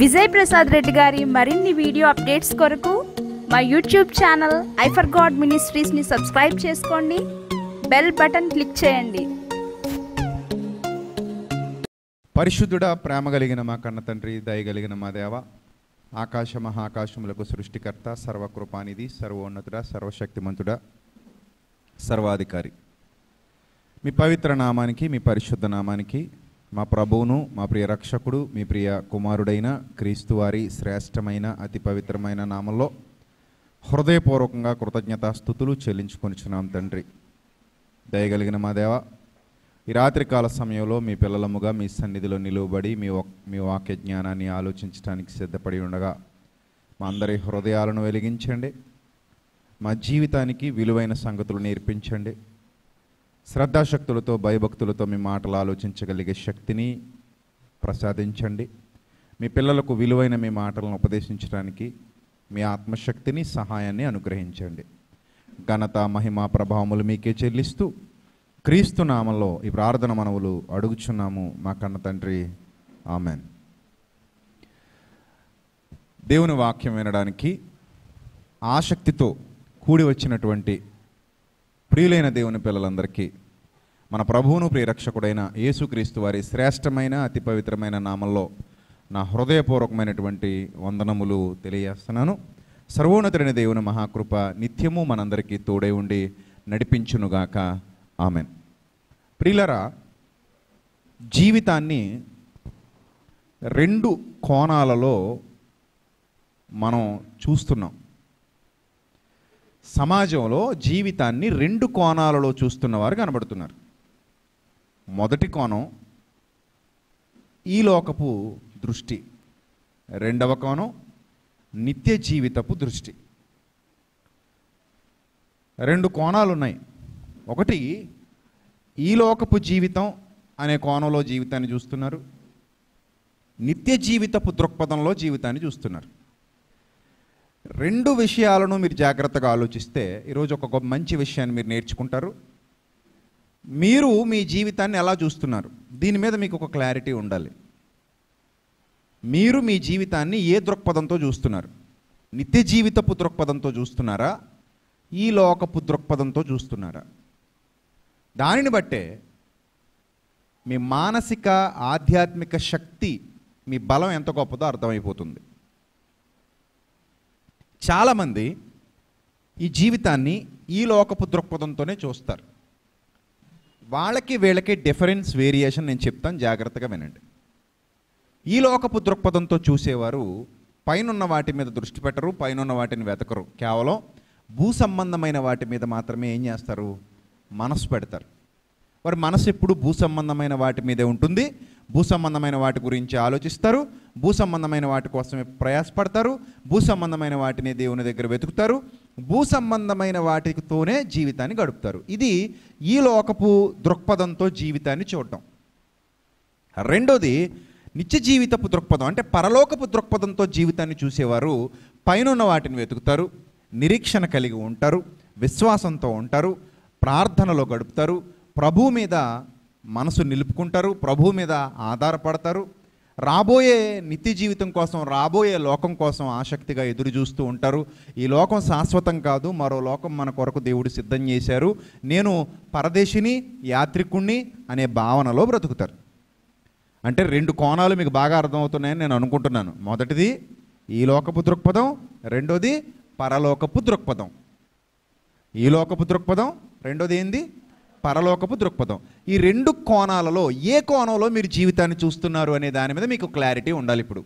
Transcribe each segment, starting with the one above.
విజయ్ ప్రసాద్ రెడ్డి గారి మరిన్ని video updates కొరకు మా యూట్యూబ్ ఛానల్ ఐఫర్ గాడ్ మినిస్ట్రీస్ని సబ్స్క్రైబ్ చేసుకోండి బెల్ బటన్ క్లిక్ చేయండి పరిశుద్ధుడ ప్రేమ కలిగిన మా కన్న తండ్రి దయగలిగిన మా దేవ ఆకాశ మహాకాశములకు సృష్టికర్త సర్వకృపానిధి సర్వోన్నతుడ సర్వశక్తిమంతుడ సర్వాధికారి మీ పవిత్ర నామానికి మీ పరిశుద్ధ నామానికి మా ప్రభువును మా ప్రియ రక్షకుడు మీ ప్రియ కుమారుడైన క్రీస్తు వారి శ్రేష్టమైన అతి పవిత్రమైన నామంలో హృదయపూర్వకంగా కృతజ్ఞతాస్థుతులు చెల్లించుకొనిచున్నాం తండ్రి దయగలిగిన మా దేవ ఈ రాత్రికాల సమయంలో మీ పిల్లలముగా మీ సన్నిధిలో నిలువబడి మీ మీ వాక్య జ్ఞానాన్ని ఆలోచించడానికి సిద్ధపడి ఉండగా మా అందరి హృదయాలను వెలిగించండి మా జీవితానికి విలువైన సంగతులు నేర్పించండి శ్రద్ధాశక్తులతో భయభక్తులతో మీ మాటలు ఆలోచించగలిగే శక్తిని ప్రసాదించండి మీ పిల్లలకు విలువైన మీ మాటలను ఉపదేశించడానికి మీ ఆత్మశక్తిని సహాయాన్ని అనుగ్రహించండి ఘనత మహిమ ప్రభావములు మీకే చెల్లిస్తూ క్రీస్తు నామంలో ఈ ప్రార్థన మనవులు అడుగుచున్నాము మా కన్న తండ్రి ఆమెన్ దేవుని వాక్యం వినడానికి ఆసక్తితో కూడి వచ్చినటువంటి ప్రియులైన దేవుని పిల్లలందరికీ మన ప్రభువును ప్రియరక్షకుడైన యేసుక్రీస్తు వారి శ్రేష్టమైన అతి పవిత్రమైన నామంలో నా హృదయపూర్వకమైనటువంటి వందనములు తెలియజేస్తున్నాను సర్వోన్నతుడైన దేవుని మహాకృప నిత్యము మనందరికీ తోడై ఉండి నడిపించునుగాక ఆమెన్ ప్రియులరా జీవితాన్ని రెండు కోణాలలో మనం చూస్తున్నాం సమాజంలో జీవితాన్ని రెండు కోణాలలో చూస్తున్నవారు కనబడుతున్నారు మొదటి కోణం ఈ లోకపు దృష్టి రెండవ కోణం నిత్య జీవితపు దృష్టి రెండు కోణాలు ఉన్నాయి ఒకటి ఈ లోకపు జీవితం అనే కోణంలో జీవితాన్ని చూస్తున్నారు నిత్య జీవితపు దృక్పథంలో జీవితాన్ని చూస్తున్నారు రెండు విషయాలను మీరు జాగ్రత్తగా ఆలోచిస్తే ఈరోజు ఒక గొప్ప మంచి విషయాన్ని మీరు నేర్చుకుంటారు మీరు మీ జీవితాన్ని ఎలా చూస్తున్నారు దీని మీద మీకు ఒక క్లారిటీ ఉండాలి మీరు మీ జీవితాన్ని ఏ దృక్పథంతో చూస్తున్నారు నిత్య జీవితపు దృక్పథంతో చూస్తున్నారా ఈ లోకపు దృక్పథంతో చూస్తున్నారా దానిని బట్టే మీ మానసిక ఆధ్యాత్మిక శక్తి మీ బలం ఎంత గొప్పదో అర్థమైపోతుంది చాలామంది ఈ జీవితాన్ని ఈ లోకపు దృక్పథంతోనే చూస్తారు వాళ్ళకి వీళ్ళకి డిఫరెన్స్ వేరియేషన్ నేను చెప్తాను జాగ్రత్తగా వినండి ఈ లోకపు దృక్పథంతో చూసేవారు పైనున్న వాటి మీద దృష్టి పెట్టరు పైనున్న వాటిని వెతకరు కేవలం భూ సంబంధమైన వాటి మీద మాత్రమే ఏం చేస్తారు మనసు పెడతారు వారి మనసు ఎప్పుడు భూ సంబంధమైన వాటి మీదే ఉంటుంది భూ సంబంధమైన వాటి గురించి ఆలోచిస్తారు భూ సంబంధమైన వాటి కోసమే ప్రయాసపడతారు భూ సంబంధమైన వాటిని దేవుని దగ్గర వెతుకుతారు భూ సంబంధమైన వాటితోనే జీవితాన్ని గడుపుతారు ఇది ఈ లోకపు దృక్పథంతో జీవితాన్ని చూడటం రెండోది నిత్య జీవితపు దృక్పథం అంటే పరలోకపు దృక్పథంతో జీవితాన్ని చూసేవారు పైనున్న వాటిని వెతుకుతారు నిరీక్షణ కలిగి ఉంటారు విశ్వాసంతో ఉంటారు ప్రార్థనలో గడుపుతారు ప్రభు మీద మనసు నిలుపుకుంటారు ప్రభు మీద ఆధారపడతారు రాబోయే నిత్య జీవితం కోసం రాబోయే లోకం కోసం ఆసక్తిగా ఎదురు చూస్తూ ఉంటారు ఈ లోకం శాశ్వతం కాదు మరో లోకం మన కొరకు దేవుడు సిద్ధం చేశారు నేను పరదేశిని యాత్రికుణ్ణి అనే భావనలో బ్రతుకుతారు అంటే రెండు కోణాలు మీకు బాగా అర్థమవుతున్నాయని నేను అనుకుంటున్నాను మొదటిది ఈ లోకపు దృక్పథం రెండోది పరలోకపు దృక్పథం ఈ లోకపు దృక్పథం రెండోది ఏంది పరలోకపు దృక్పథం ఈ రెండు కోణాలలో ఏ కోణంలో మీరు జీవితాన్ని చూస్తున్నారు అనే దాని మీద మీకు క్లారిటీ ఉండాలి ఇప్పుడు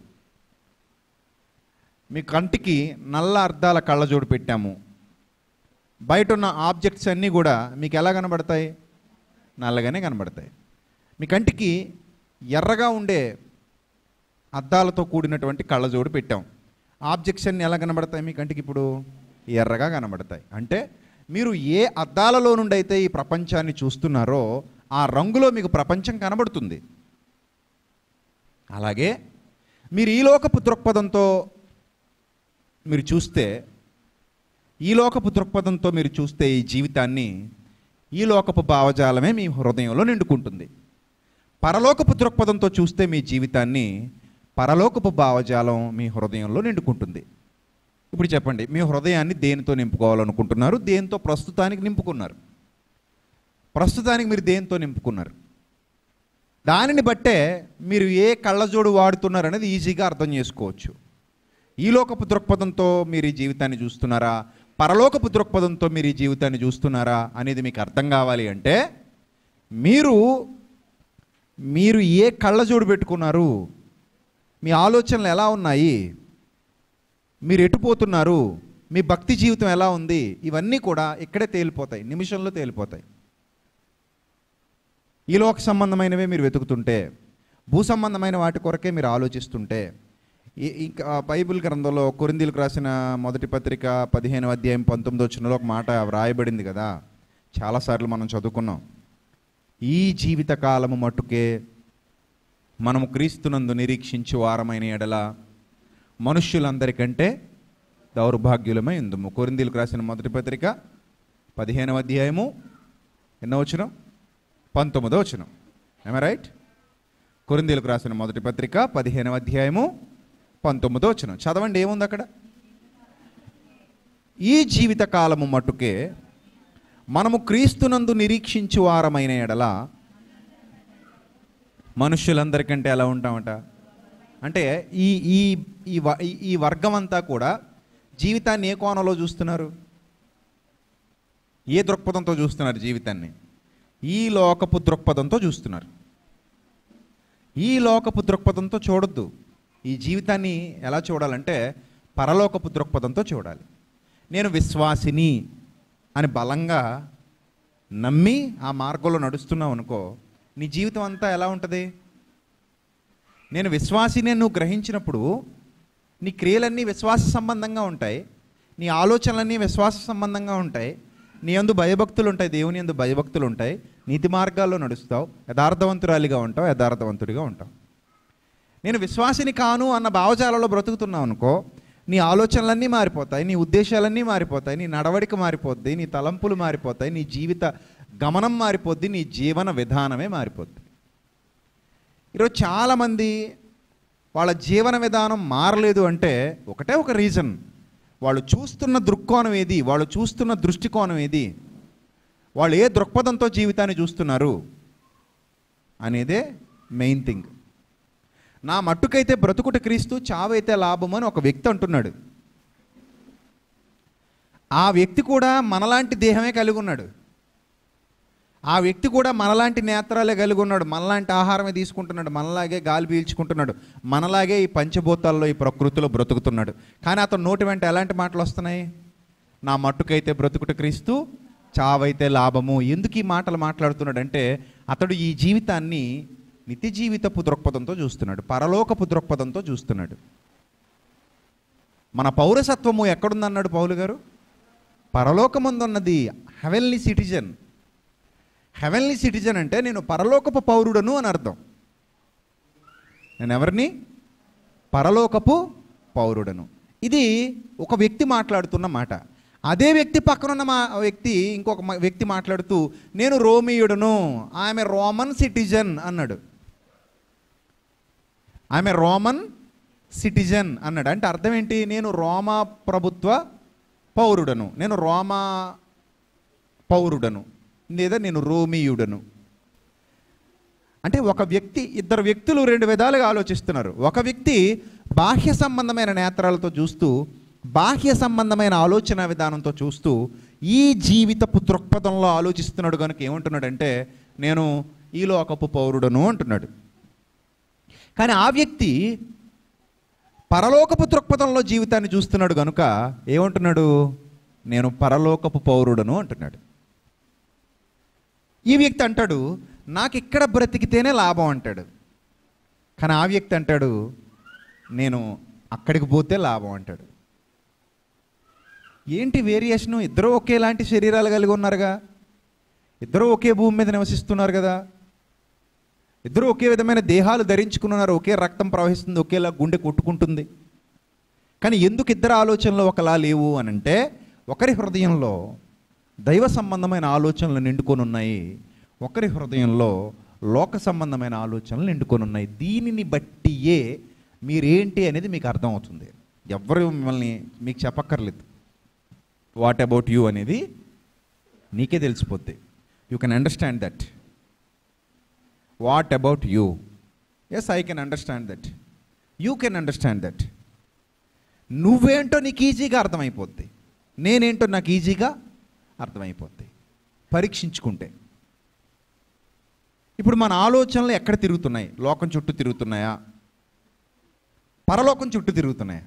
మీ కంటికి నల్ల అర్థాల కళ్ళజోడు పెట్టాము బయట ఉన్న ఆబ్జెక్ట్స్ అన్నీ కూడా మీకు ఎలా కనబడతాయి నల్లగానే కనబడతాయి మీ కంటికి ఎర్రగా ఉండే అద్దాలతో కూడినటువంటి కళ్ళజోడు పెట్టాం ఆబ్జెక్ట్స్ అన్నీ ఎలా కనబడతాయి మీ కంటికి ఇప్పుడు ఎర్రగా కనబడతాయి అంటే మీరు ఏ అద్దాలలో నుండి అయితే ఈ ప్రపంచాన్ని చూస్తున్నారో ఆ రంగులో మీకు ప్రపంచం కనబడుతుంది అలాగే మీరు ఈ లోకపు దృక్పథంతో మీరు చూస్తే ఈ లోకపు దృక్పథంతో మీరు చూస్తే ఈ జీవితాన్ని ఈ లోకపు భావజాలమే మీ హృదయంలో నిండుకుంటుంది పరలోకపు దృక్పథంతో చూస్తే మీ జీవితాన్ని పరలోకపు భావజాలం మీ హృదయంలో నిండుకుంటుంది ఇప్పుడు చెప్పండి మీ హృదయాన్ని దేనితో నింపుకోవాలనుకుంటున్నారు దేనితో ప్రస్తుతానికి నింపుకున్నారు ప్రస్తుతానికి మీరు దేనితో నింపుకున్నారు దానిని బట్టే మీరు ఏ కళ్ళజోడు వాడుతున్నారు అనేది ఈజీగా అర్థం చేసుకోవచ్చు ఈ లోకపు దృక్పథంతో మీరు ఈ జీవితాన్ని చూస్తున్నారా పరలోకపు దృక్పథంతో మీరు ఈ జీవితాన్ని చూస్తున్నారా అనేది మీకు అర్థం కావాలి అంటే మీరు మీరు ఏ కళ్ళజోడు పెట్టుకున్నారు మీ ఆలోచనలు ఎలా ఉన్నాయి మీరు ఎటుపోతున్నారు మీ భక్తి జీవితం ఎలా ఉంది ఇవన్నీ కూడా ఇక్కడే తేలిపోతాయి నిమిషంలో తేలిపోతాయి ఈ లోక సంబంధమైనవే మీరు వెతుకుతుంటే భూ సంబంధమైన వాటి కొరకే మీరు ఆలోచిస్తుంటే ఇంకా బైబిల్ గ్రంథంలో కొరిందీలకు రాసిన మొదటి పత్రిక పదిహేను అధ్యాయం పంతొమ్మిదో చిన్నలో ఒక మాట వ్రాయబడింది కదా చాలాసార్లు మనం చదువుకున్నాం ఈ జీవిత కాలము మట్టుకే మనము క్రీస్తునందు నిరీక్షించి వారమైన ఎడల మనుష్యులందరికంటే దౌర్భాగ్యులమై ఉందము కొరిందీలకు రాసిన మొదటి పత్రిక పదిహేనవ అధ్యాయము ఎన్నో వచనం పంతొమ్మిదో వచనం ఏమ రైట్ కొరిందీలకు రాసిన మొదటి పత్రిక పదిహేనవ అధ్యాయము పంతొమ్మిదో వచనం చదవండి ఏముంది అక్కడ ఈ జీవిత కాలము మటుకే మనము క్రీస్తునందు నిరీక్షించు వారమైన ఎడల మనుష్యులందరికంటే ఎలా ఉంటామట అంటే ఈ ఈ ఈ వర్గం అంతా కూడా జీవితాన్ని ఏ కోణంలో చూస్తున్నారు ఏ దృక్పథంతో చూస్తున్నారు జీవితాన్ని ఈ లోకపు దృక్పథంతో చూస్తున్నారు ఈ లోకపు దృక్పథంతో చూడొద్దు ఈ జీవితాన్ని ఎలా చూడాలంటే పరలోకపు దృక్పథంతో చూడాలి నేను విశ్వాసిని అని బలంగా నమ్మి ఆ మార్గంలో నడుస్తున్నావు అనుకో నీ జీవితం అంతా ఎలా ఉంటుంది నేను విశ్వాసిని నువ్వు గ్రహించినప్పుడు నీ క్రియలన్నీ విశ్వాస సంబంధంగా ఉంటాయి నీ ఆలోచనలన్నీ విశ్వాస సంబంధంగా ఉంటాయి నీ అందు భయభక్తులు ఉంటాయి దేవుని అందు భయభక్తులు ఉంటాయి నీతి మార్గాల్లో నడుస్తావు యథార్థవంతురాలిగా ఉంటావు యథార్థవంతుడిగా ఉంటావు నేను విశ్వాసిని కాను అన్న భావజాలలో బ్రతుకుతున్నావు అనుకో నీ ఆలోచనలన్నీ మారిపోతాయి నీ ఉద్దేశాలన్నీ మారిపోతాయి నీ నడవడిక మారిపోద్ది నీ తలంపులు మారిపోతాయి నీ జీవిత గమనం మారిపోద్ది నీ జీవన విధానమే మారిపోద్ది ఈరోజు చాలామంది వాళ్ళ జీవన విధానం మారలేదు అంటే ఒకటే ఒక రీజన్ వాళ్ళు చూస్తున్న దృక్కోణం ఏది వాళ్ళు చూస్తున్న దృష్టికోణం ఏది వాళ్ళు ఏ దృక్పథంతో జీవితాన్ని చూస్తున్నారు అనేదే మెయిన్ థింగ్ నా మట్టుకైతే బ్రతుకుట క్రీస్తు చావైతే లాభం అని ఒక వ్యక్తి అంటున్నాడు ఆ వ్యక్తి కూడా మనలాంటి దేహమే కలిగి ఉన్నాడు ఆ వ్యక్తి కూడా మనలాంటి నేత్రాలే కలిగి ఉన్నాడు మనలాంటి ఆహారమే తీసుకుంటున్నాడు మనలాగే గాలి పీల్చుకుంటున్నాడు మనలాగే ఈ పంచభూతాల్లో ఈ ప్రకృతిలో బ్రతుకుతున్నాడు కానీ అతను నోటి వెంట ఎలాంటి మాటలు వస్తున్నాయి నా మట్టుకైతే బ్రతుకుట క్రీస్తు చావైతే లాభము ఎందుకు ఈ మాటలు మాట్లాడుతున్నాడు అంటే అతడు ఈ జీవితాన్ని నిత్య జీవితపు దృక్పథంతో చూస్తున్నాడు పరలోకపు దృక్పథంతో చూస్తున్నాడు మన పౌరసత్వము ఎక్కడుందన్నాడు పౌలు గారు పరలోకముందున్నది హెవెన్లీ సిటిజన్ హెవెన్లీ సిటిజన్ అంటే నేను పరలోకపు పౌరుడను అని అర్థం నేను ఎవరిని పరలోకపు పౌరుడను ఇది ఒక వ్యక్తి మాట్లాడుతున్న మాట అదే వ్యక్తి పక్కనున్న మా వ్యక్తి ఇంకొక వ్యక్తి మాట్లాడుతూ నేను రోమియుడును ఆమె రోమన్ సిటిజన్ అన్నాడు ఆమె రోమన్ సిటిజన్ అన్నాడు అంటే అర్థం ఏంటి నేను రోమా ప్రభుత్వ పౌరుడను నేను రోమా పౌరుడను లేదా నేను రోమియుడను అంటే ఒక వ్యక్తి ఇద్దరు వ్యక్తులు రెండు విధాలుగా ఆలోచిస్తున్నారు ఒక వ్యక్తి బాహ్య సంబంధమైన నేత్రాలతో చూస్తూ బాహ్య సంబంధమైన ఆలోచన విధానంతో చూస్తూ ఈ జీవితపు దృక్పథంలో ఆలోచిస్తున్నాడు కనుక ఏమంటున్నాడంటే నేను ఈ లోకపు పౌరుడను అంటున్నాడు కానీ ఆ వ్యక్తి పరలోకపు దృక్పథంలో జీవితాన్ని చూస్తున్నాడు కనుక ఏమంటున్నాడు నేను పరలోకపు పౌరుడను అంటున్నాడు ఈ వ్యక్తి అంటాడు నాకు ఇక్కడ బ్రతికితేనే లాభం అంటాడు కానీ ఆ వ్యక్తి అంటాడు నేను అక్కడికి పోతే లాభం అంటాడు ఏంటి వేరియేషను ఇద్దరూ ఒకేలాంటి శరీరాలు కలిగి ఉన్నారుగా ఇద్దరూ ఒకే భూమి మీద నివసిస్తున్నారు కదా ఇద్దరూ ఒకే విధమైన దేహాలు ధరించుకున్నారు ఒకే రక్తం ప్రవహిస్తుంది ఒకేలా గుండె కొట్టుకుంటుంది కానీ ఎందుకు ఇద్దరు ఆలోచనలు ఒకలా లేవు అని అంటే ఒకరి హృదయంలో దైవ సంబంధమైన ఆలోచనలు నిండుకొని ఉన్నాయి ఒకరి హృదయంలో లోక సంబంధమైన ఆలోచనలు నిండుకొని ఉన్నాయి దీనిని బట్టియే మీరేంటి అనేది మీకు అర్థమవుతుంది ఎవరు మిమ్మల్ని మీకు చెప్పక్కర్లేదు వాట్ అబౌట్ యూ అనేది నీకే తెలిసిపోద్ది you can understand that what about you yes I can understand that you can understand that నువ్వేంటో నీకు ఈజీగా అర్థమైపోద్ది నేనేంటో నాకు ఈజీగా అర్థమైపోద్ది పరీక్షించుకుంటే ఇప్పుడు మన ఆలోచనలు ఎక్కడ తిరుగుతున్నాయి లోకం చుట్టూ తిరుగుతున్నాయా పరలోకం చుట్టూ తిరుగుతున్నాయా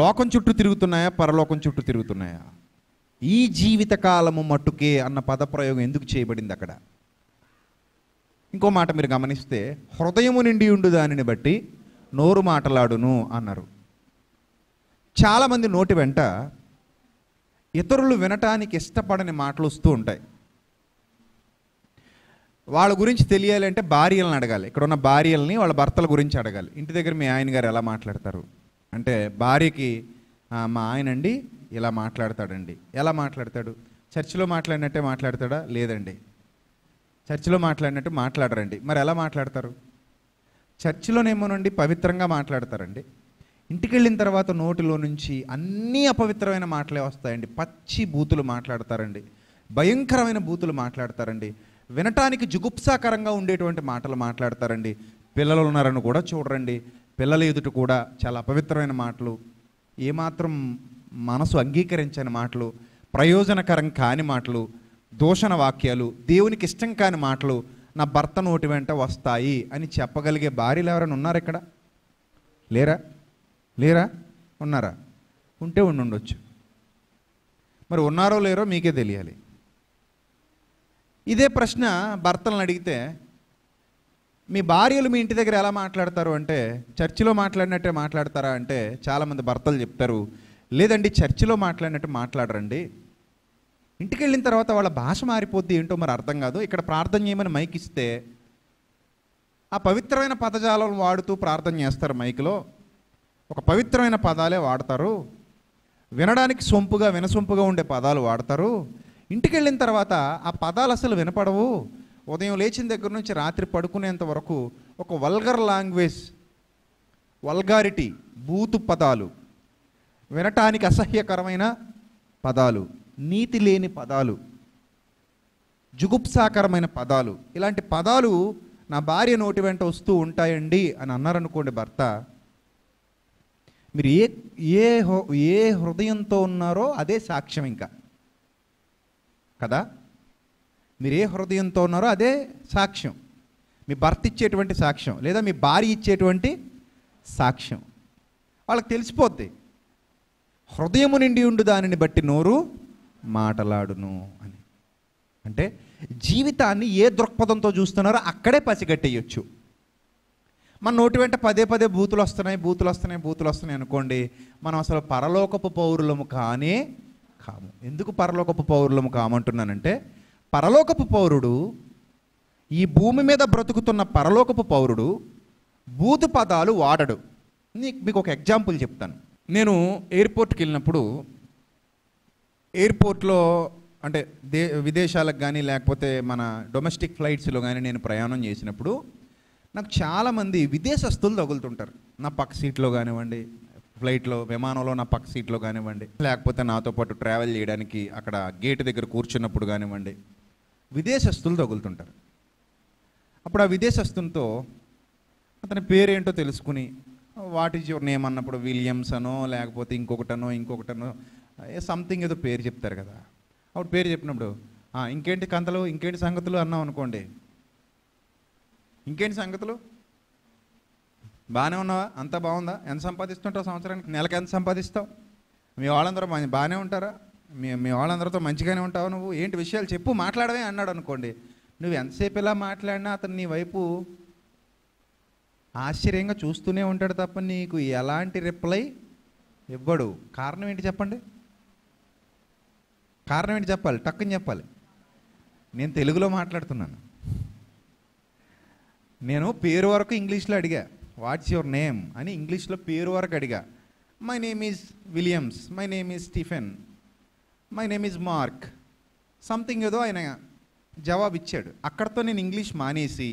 లోకం చుట్టూ తిరుగుతున్నాయా పరలోకం చుట్టూ తిరుగుతున్నాయా ఈ జీవితకాలము మట్టుకే అన్న పదప్రయోగం ఎందుకు చేయబడింది అక్కడ ఇంకో మాట మీరు గమనిస్తే హృదయము నిండి ఉండు దానిని బట్టి నోరు మాటలాడును అన్నారు చాలామంది నోటి వెంట ఇతరులు వినటానికి ఇష్టపడని మాటలు వస్తూ ఉంటాయి వాళ్ళ గురించి తెలియాలి అంటే భార్యలను అడగాలి ఇక్కడ ఉన్న భార్యల్ని వాళ్ళ భర్తల గురించి అడగాలి ఇంటి దగ్గర మీ ఆయన గారు ఎలా మాట్లాడతారు అంటే భార్యకి మా ఆయన అండి ఇలా మాట్లాడతాడండి ఎలా మాట్లాడతాడు చర్చిలో మాట్లాడినట్టే మాట్లాడతాడా లేదండి చర్చిలో మాట్లాడినట్టు మాట్లాడరండి మరి ఎలా మాట్లాడతారు చర్చిలోనేమోనండి పవిత్రంగా మాట్లాడతారండి ఇంటికి వెళ్ళిన తర్వాత నోటిలో నుంచి అన్నీ అపవిత్రమైన మాటలే వస్తాయండి పచ్చి బూతులు మాట్లాడతారండి భయంకరమైన బూతులు మాట్లాడతారండి వినటానికి జుగుప్సాకరంగా ఉండేటువంటి మాటలు మాట్లాడతారండి పిల్లలు ఉన్నారని కూడా చూడరండి పిల్లల ఎదుట కూడా చాలా అపవిత్రమైన మాటలు ఏమాత్రం మనసు అంగీకరించని మాటలు ప్రయోజనకరం కాని మాటలు దూషణ వాక్యాలు దేవునికి ఇష్టం కాని మాటలు నా భర్త నోటి వెంట వస్తాయి అని చెప్పగలిగే భార్యలు ఎవరైనా ఉన్నారు ఇక్కడ లేరా లేరా ఉన్నారా ఉంటే ఉండి ఉండొచ్చు మరి ఉన్నారో లేరో మీకే తెలియాలి ఇదే ప్రశ్న భర్తలను అడిగితే మీ భార్యలు మీ ఇంటి దగ్గర ఎలా మాట్లాడతారు అంటే చర్చిలో మాట్లాడినట్టే మాట్లాడతారా అంటే చాలామంది భర్తలు చెప్తారు లేదండి చర్చిలో మాట్లాడినట్టు మాట్లాడరండి ఇంటికి వెళ్ళిన తర్వాత వాళ్ళ భాష మారిపోద్ది ఏంటో మరి అర్థం కాదు ఇక్కడ ప్రార్థన చేయమని మైక్ ఇస్తే ఆ పవిత్రమైన పదజాలం వాడుతూ ప్రార్థన చేస్తారు మైక్లో ఒక పవిత్రమైన పదాలే వాడతారు వినడానికి సొంపుగా వినసొంపుగా ఉండే పదాలు వాడతారు ఇంటికి వెళ్ళిన తర్వాత ఆ పదాలు అసలు వినపడవు ఉదయం లేచిన దగ్గర నుంచి రాత్రి పడుకునేంత వరకు ఒక వల్గర్ లాంగ్వేజ్ వల్గారిటీ బూతు పదాలు వినటానికి అసహ్యకరమైన పదాలు నీతి లేని పదాలు జుగుప్సాకరమైన పదాలు ఇలాంటి పదాలు నా భార్య నోటి వెంట వస్తూ ఉంటాయండి అని అన్నారనుకోండి భర్త మీరు ఏ ఏ ఏ హృదయంతో ఉన్నారో అదే సాక్ష్యం ఇంకా కదా మీరు ఏ హృదయంతో ఉన్నారో అదే సాక్ష్యం మీ భర్త ఇచ్చేటువంటి సాక్ష్యం లేదా మీ భార్య ఇచ్చేటువంటి సాక్ష్యం వాళ్ళకి తెలిసిపోద్ది హృదయము నిండి ఉండు దానిని బట్టి నోరు మాటలాడును అని అంటే జీవితాన్ని ఏ దృక్పథంతో చూస్తున్నారో అక్కడే పసిగట్టేయచ్చు మన నోటి వెంట పదే పదే బూతులు వస్తున్నాయి బూతులు వస్తున్నాయి బూతులు వస్తున్నాయి అనుకోండి మనం అసలు పరలోకపు పౌరులము కానీ కాము ఎందుకు పరలోకపు పౌరులము కామంటున్నానంటే పరలోకపు పౌరుడు ఈ భూమి మీద బ్రతుకుతున్న పరలోకపు పౌరుడు బూతు పదాలు వాడడు మీకు ఒక ఎగ్జాంపుల్ చెప్తాను నేను ఎయిర్పోర్ట్కి వెళ్ళినప్పుడు ఎయిర్పోర్ట్లో అంటే దే విదేశాలకు కానీ లేకపోతే మన డొమెస్టిక్ ఫ్లైట్స్లో కానీ నేను ప్రయాణం చేసినప్పుడు నాకు చాలామంది విదేశస్తులు తగులుతుంటారు నా పక్క సీట్లో కానివ్వండి ఫ్లైట్లో విమానంలో నా పక్క సీట్లో కానివ్వండి లేకపోతే నాతో పాటు ట్రావెల్ చేయడానికి అక్కడ గేట్ దగ్గర కూర్చున్నప్పుడు కానివ్వండి విదేశస్తులు తగులుతుంటారు అప్పుడు ఆ విదేశస్తులతో అతని పేరేంటో తెలుసుకుని వాట్ ఈజ్ యువర్ నేమ్ అన్నప్పుడు విలియమ్స్ అనో లేకపోతే ఇంకొకటనో ఇంకొకటనో సంథింగ్ ఏదో పేరు చెప్తారు కదా అప్పుడు పేరు చెప్పినప్పుడు ఇంకేంటి కంతలు ఇంకేంటి సంగతులు అన్నాం అనుకోండి ఇంకేంటి సంగతులు బాగానే ఉన్నావా అంత బాగుందా ఎంత సంపాదిస్తుంటావు సంవత్సరానికి నెలకు ఎంత సంపాదిస్తావు మీ వాళ్ళందరూ బాగానే ఉంటారా మీ మీ వాళ్ళందరితో మంచిగానే ఉంటావు నువ్వు ఏంటి విషయాలు చెప్పు మాట్లాడవే అన్నాడు అనుకోండి నువ్వు ఎంతసేపు ఇలా మాట్లాడినా అతను నీ వైపు ఆశ్చర్యంగా చూస్తూనే ఉంటాడు తప్ప నీకు ఎలాంటి రిప్లై ఇవ్వడు కారణం ఏంటి చెప్పండి కారణం ఏంటి చెప్పాలి టక్కుని చెప్పాలి నేను తెలుగులో మాట్లాడుతున్నాను నేను పేరు వరకు ఇంగ్లీష్లో అడిగా వాట్స్ యువర్ నేమ్ అని ఇంగ్లీష్లో పేరు వరకు అడిగా my name is Williams my name is Stephen my name is Mark something ఏదో ఆయన జవాబు ఇచ్చాడు అక్కడతో నేను ఇంగ్లీష్ మానేసి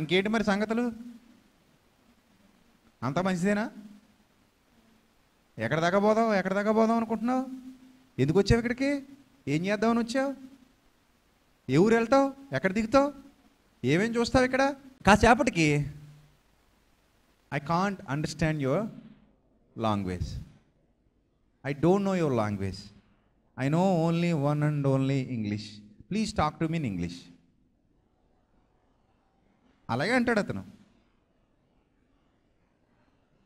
ఇంకేంటి మరి సంగతులు అంత మంచిదేనా ఎక్కడ దాకా పోదాం ఎక్కడ దాకా పోదాం అనుకుంటున్నావు ఎందుకు వచ్చావు ఇక్కడికి ఏం చేద్దామని వచ్చావు ఏ ఊరు వెళ్తావు ఎక్కడ దిగుతావు ఏమేం చూస్తావు ఇక్కడ కాసేపటికి I can't understand your language I don't know your language I know only one and only English please talk to mean English అలాగే అంటాడు అతను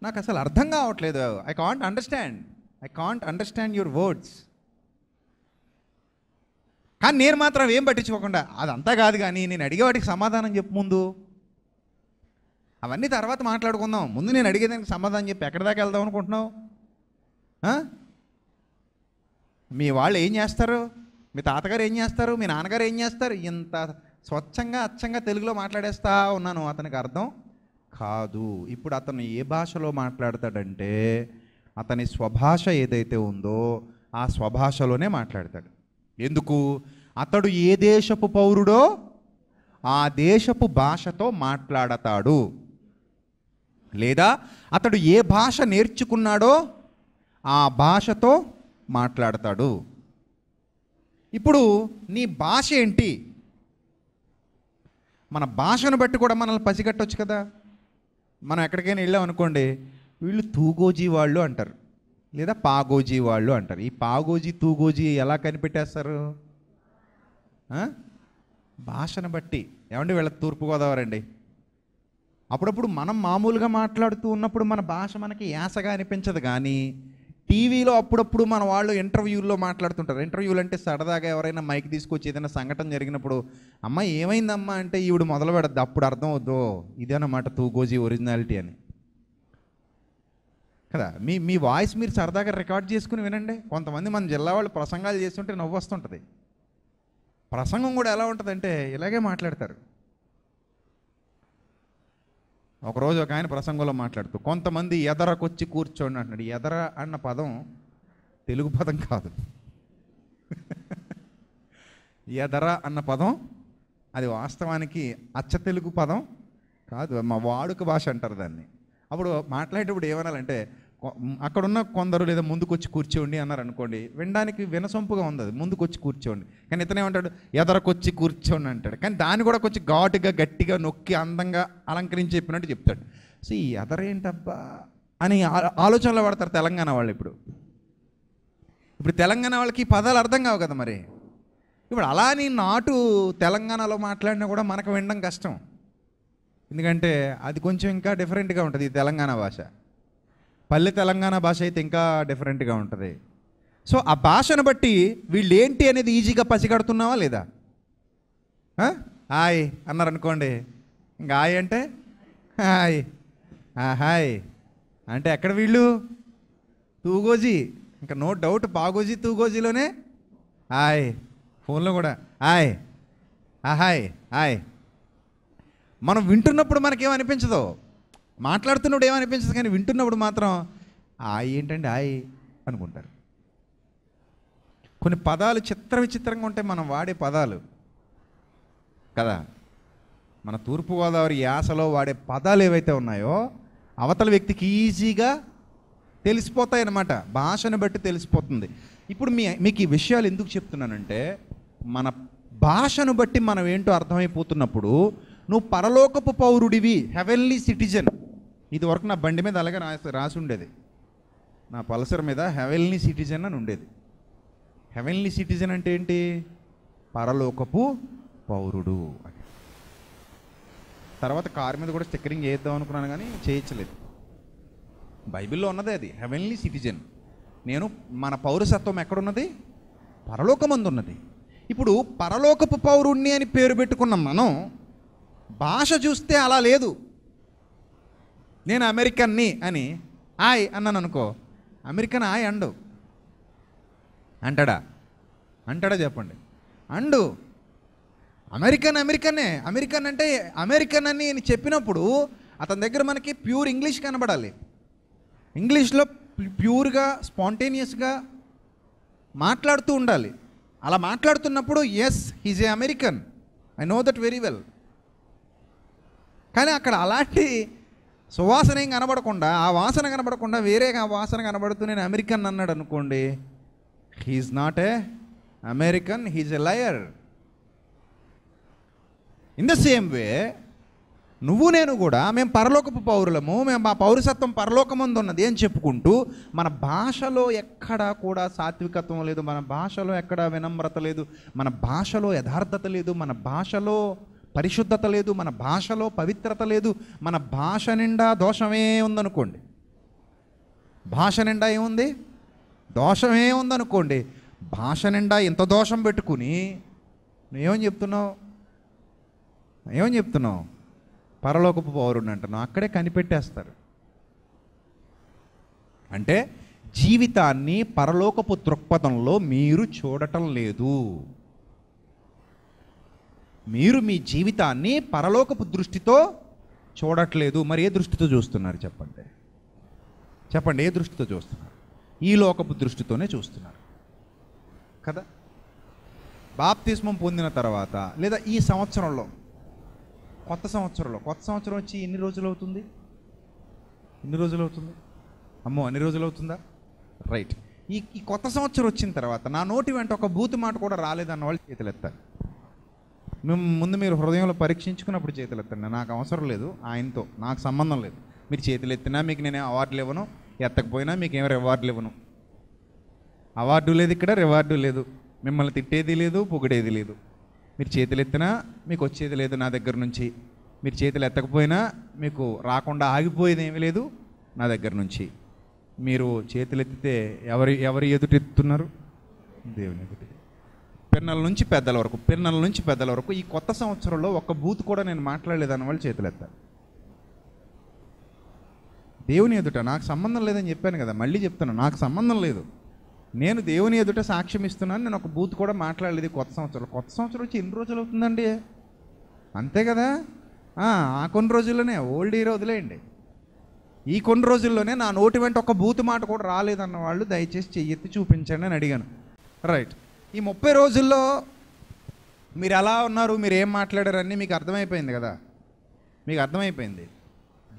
నాకు అసలు అర్థం కావట్లేదు I can't understand I can't understand your words కానీ నేను మాత్రం ఏం పట్టించుకోకుండా అదంతా కాదు కానీ నేను అడిగేవాడికి సమాధానం చెప్పు ముందు అవన్నీ తర్వాత మాట్లాడుకుందాం ముందు నేను అడిగేదానికి సమాధానం చెప్పి ఎక్కడి దాకా వెళ్దాం అనుకుంటున్నావు మీ వాళ్ళు ఏం చేస్తారు మీ తాతగారు ఏం చేస్తారు మీ నాన్నగారు ఏం చేస్తారు ఇంత స్వచ్ఛంగా అచ్చంగా తెలుగులో మాట్లాడేస్తా ఉన్నాను అతనికి అర్థం కాదు ఇప్పుడు అతను ఏ భాషలో మాట్లాడతాడంటే అతని స్వభాష ఏదైతే ఉందో ఆ స్వభాషలోనే మాట్లాడతాడు ఎందుకు అతడు ఏ దేశపు పౌరుడో ఆ దేశపు భాషతో మాట్లాడతాడు లేదా అతడు ఏ భాష నేర్చుకున్నాడో ఆ భాషతో మాట్లాడతాడు ఇప్పుడు నీ భాష ఏంటి మన భాషను బట్టి కూడా మనల్ని పసిగట్టవచ్చు కదా మనం ఎక్కడికైనా వెళ్ళాం అనుకోండి వీళ్ళు తూగోజీ వాళ్ళు అంటారు లేదా పాగోజీ వాళ్ళు అంటారు ఈ పాగోజీ తూగోజీ ఎలా కనిపెట్టేస్తారు భాషను బట్టి ఏమండి వీళ్ళ తూర్పుగోదావరి అండి అప్పుడప్పుడు మనం మామూలుగా మాట్లాడుతూ ఉన్నప్పుడు మన భాష మనకి యాసగా అనిపించదు కానీ టీవీలో అప్పుడప్పుడు మన వాళ్ళు ఇంటర్వ్యూల్లో మాట్లాడుతుంటారు ఇంటర్వ్యూలు అంటే సరదాగా ఎవరైనా మైక్ తీసుకొచ్చి ఏదైనా సంఘటన జరిగినప్పుడు అమ్మ ఏమైందమ్మా అంటే ఈవిడ మొదలు పెడద్దు అప్పుడు అర్థం అవుద్దో ఇదేనమాట తూగోజీ ఒరిజినాలిటీ అని కదా మీ మీ వాయిస్ మీరు సరదాగా రికార్డ్ చేసుకుని వినండి కొంతమంది మన జిల్లా వాళ్ళు ప్రసంగాలు చేస్తుంటే నవ్వు వస్తుంటుంది ప్రసంగం కూడా ఎలా ఉంటుందంటే ఇలాగే మాట్లాడతారు ఒకరోజు ఒక ఆయన ప్రసంగంలో మాట్లాడుతూ కొంతమంది ఎదరకొచ్చి కూర్చోండి అంటున్నాడు ఎదర అన్న పదం తెలుగు పదం కాదు ఎదర అన్న పదం అది వాస్తవానికి అచ్చ తెలుగు పదం కాదు మా వాడుక భాష అంటారు దాన్ని అప్పుడు మాట్లాడేటప్పుడు ఏమనాలంటే అక్కడున్న కొందరు లేదా ముందుకొచ్చి కూర్చోండి అన్నారు అనుకోండి వినడానికి వినసొంపుగా ఉంది అది ముందుకొచ్చి కూర్చోండి కానీ ఇతనే ఉంటాడు ఎదరకొచ్చి కూర్చోండి అంటాడు కానీ దాన్ని కూడా కొంచెం ఘాటుగా గట్టిగా నొక్కి అందంగా అలంకరించి చెప్పినట్టు చెప్తాడు సో ఈ ఎదరేంటబ్బా అని ఆలోచనలో పడతారు తెలంగాణ వాళ్ళు ఇప్పుడు ఇప్పుడు తెలంగాణ వాళ్ళకి పదాలు అర్థం కావు కదా మరి ఇప్పుడు అలా నీ నాటు తెలంగాణలో మాట్లాడినా కూడా మనకు వినడం కష్టం ఎందుకంటే అది కొంచెం ఇంకా డిఫరెంట్గా ఉంటుంది ఈ తెలంగాణ భాష పల్లె తెలంగాణ భాష అయితే ఇంకా డిఫరెంట్గా ఉంటుంది సో ఆ భాషను బట్టి వీళ్ళు ఏంటి అనేది ఈజీగా పసిగడుతున్నావా లేదా హాయ్ అన్నారు అనుకోండి ఇంకా హాయ్ అంటే హాయ్ హాయ్ అంటే ఎక్కడ వీళ్ళు తూగోజీ ఇంకా నో డౌట్ బాగోజీ తూగోజీలోనే హాయ్ ఫోన్లో కూడా హాయ్ హాయ్ హాయ్ మనం వింటున్నప్పుడు మనకేమనిపించదు మాట్లాడుతున్నప్పుడు ఏమనిపించదు కానీ వింటున్నప్పుడు మాత్రం ఆ ఏంటండి ఆయ్ అనుకుంటారు కొన్ని పదాలు చిత్ర విచిత్రంగా ఉంటాయి మనం వాడే పదాలు కదా మన తూర్పుగోదావరి యాసలో వాడే పదాలు ఏవైతే ఉన్నాయో అవతల వ్యక్తికి ఈజీగా తెలిసిపోతాయి అన్నమాట భాషను బట్టి తెలిసిపోతుంది ఇప్పుడు మీ మీకు ఈ విషయాలు ఎందుకు చెప్తున్నానంటే మన భాషను బట్టి మనం ఏంటో అర్థమైపోతున్నప్పుడు నువ్వు పరలోకపు పౌరుడివి హెవెన్లీ సిటిజన్ ఇది వరకు నా బండి మీద అలాగే రాసి రాసి ఉండేది నా పల్సర్ మీద హెవెన్లీ సిటిజన్ అని ఉండేది హెవెన్లీ సిటిజన్ అంటే ఏంటి పరలోకపు పౌరుడు అని తర్వాత కారు మీద కూడా స్టిక్కరింగ్ చేద్దాం అనుకున్నాను కానీ చేయించలేదు బైబిల్లో ఉన్నదే అది హెవెన్లీ సిటిజన్ నేను మన పౌరసత్వం ఎక్కడున్నది ఉన్నది ఇప్పుడు పరలోకపు పౌరుణ్ణి అని పేరు పెట్టుకున్న మనం భాష చూస్తే అలా లేదు నేను అమెరికన్ని అని ఆయ్ అన్నాను అనుకో అమెరికన్ ఆయ్ అండు అంటాడా అంటాడా చెప్పండి అండు అమెరికన్ అమెరికనే అమెరికన్ అంటే అమెరికన్ అని నేను చెప్పినప్పుడు అతని దగ్గర మనకి ప్యూర్ ఇంగ్లీష్ కనబడాలి ఇంగ్లీష్లో ప్యూర్గా స్పాంటేనియస్గా మాట్లాడుతూ ఉండాలి అలా మాట్లాడుతున్నప్పుడు yes he's a American I know that very well కానీ అక్కడ అలాంటి సువాసన ఏం కనబడకుండా ఆ వాసన కనబడకుండా వేరే ఆ వాసన కనబడుతూ నేను అమెరికన్ అన్నాడు అనుకోండి he is not a American he's a liar in the same way నువ్వు నేను కూడా మేము పరలోకపు పౌరులము మేము మా పౌరసత్వం పరలోకముందు ఉన్నది అని చెప్పుకుంటూ మన భాషలో ఎక్కడా కూడా సాత్వికత్వం లేదు మన భాషలో ఎక్కడా వినమ్రత లేదు మన భాషలో యథార్థత లేదు మన భాషలో పరిశుద్ధత లేదు మన భాషలో పవిత్రత లేదు మన భాష నిండా దోషమే ఉందనుకోండి భాష నిండా ఏముంది దోషమే ఉందనుకోండి భాష నిండా ఇంత దోషం పెట్టుకుని నువ్వేమని చెప్తున్నావు ఏమని చెప్తున్నావు పరలోకపు పౌరుని అంటున్నావు అక్కడే కనిపెట్టేస్తారు అంటే జీవితాన్ని పరలోకపు దృక్పథంలో మీరు చూడటం లేదు మీరు మీ జీవితాన్ని పరలోకపు దృష్టితో చూడట్లేదు మరి ఏ దృష్టితో చూస్తున్నారు చెప్పండి చెప్పండి ఏ దృష్టితో చూస్తున్నారు ఈ లోకపు దృష్టితోనే చూస్తున్నారు కదా బాప్తిస్మం పొందిన తర్వాత లేదా ఈ సంవత్సరంలో కొత్త సంవత్సరంలో కొత్త సంవత్సరం వచ్చి ఎన్ని రోజులు అవుతుంది ఎన్ని రోజులు అవుతుంది అమ్మో అన్ని రోజులు అవుతుందా రైట్ ఈ ఈ కొత్త సంవత్సరం వచ్చిన తర్వాత నా నోటి వెంట ఒక బూతు మాట కూడా రాలేదన్న వాళ్ళు చేతులు ఎత్తారు మేము ముందు మీరు హృదయంలో పరీక్షించుకున్నప్పుడు చేతులు ఎత్తండి నాకు అవసరం లేదు ఆయనతో నాకు సంబంధం లేదు మీరు చేతులు ఎత్తినా మీకు నేను అవార్డులు ఇవ్వను ఎత్తకపోయినా మీకు ఏమి రివార్డులు ఇవ్వను అవార్డు లేదు ఇక్కడ రివార్డు లేదు మిమ్మల్ని తిట్టేది లేదు పొగిడేది లేదు మీరు చేతులు ఎత్తినా మీకు వచ్చేది లేదు నా దగ్గర నుంచి మీరు చేతులు ఎత్తకపోయినా మీకు రాకుండా ఆగిపోయేది ఏమీ లేదు నా దగ్గర నుంచి మీరు చేతులు ఎత్తితే ఎవరు ఎవరు ఎదుటెత్తుతున్నారు దేవుని ఎదుటి పిన్నల నుంచి పెద్దల వరకు పిన్నల నుంచి పెద్దల వరకు ఈ కొత్త సంవత్సరంలో ఒక బూత్ కూడా నేను మాట్లాడలేదని వాళ్ళు చేతులెత్తారు దేవుని ఎదుట నాకు సంబంధం లేదని చెప్పాను కదా మళ్ళీ చెప్తాను నాకు సంబంధం లేదు నేను దేవుని ఎదుట సాక్ష్యం ఇస్తున్నాను నేను ఒక బూత్ కూడా మాట్లాడలేదు కొత్త సంవత్సరం కొత్త సంవత్సరం వచ్చి ఎన్ని రోజులు అవుతుందండి అంతే కదా ఆ కొన్ని రోజుల్లోనే ఓల్డ్ ఇయర్ వదిలేయండి ఈ కొన్ని రోజుల్లోనే నా నోటి వెంట ఒక బూత్ మాట కూడా రాలేదన్న వాళ్ళు దయచేసి చెయ్యెత్తి చూపించండి అని అడిగాను రైట్ ఈ ముప్పై రోజుల్లో మీరు ఎలా ఉన్నారు మీరు ఏం మాట్లాడారని మీకు అర్థమైపోయింది కదా మీకు అర్థమైపోయింది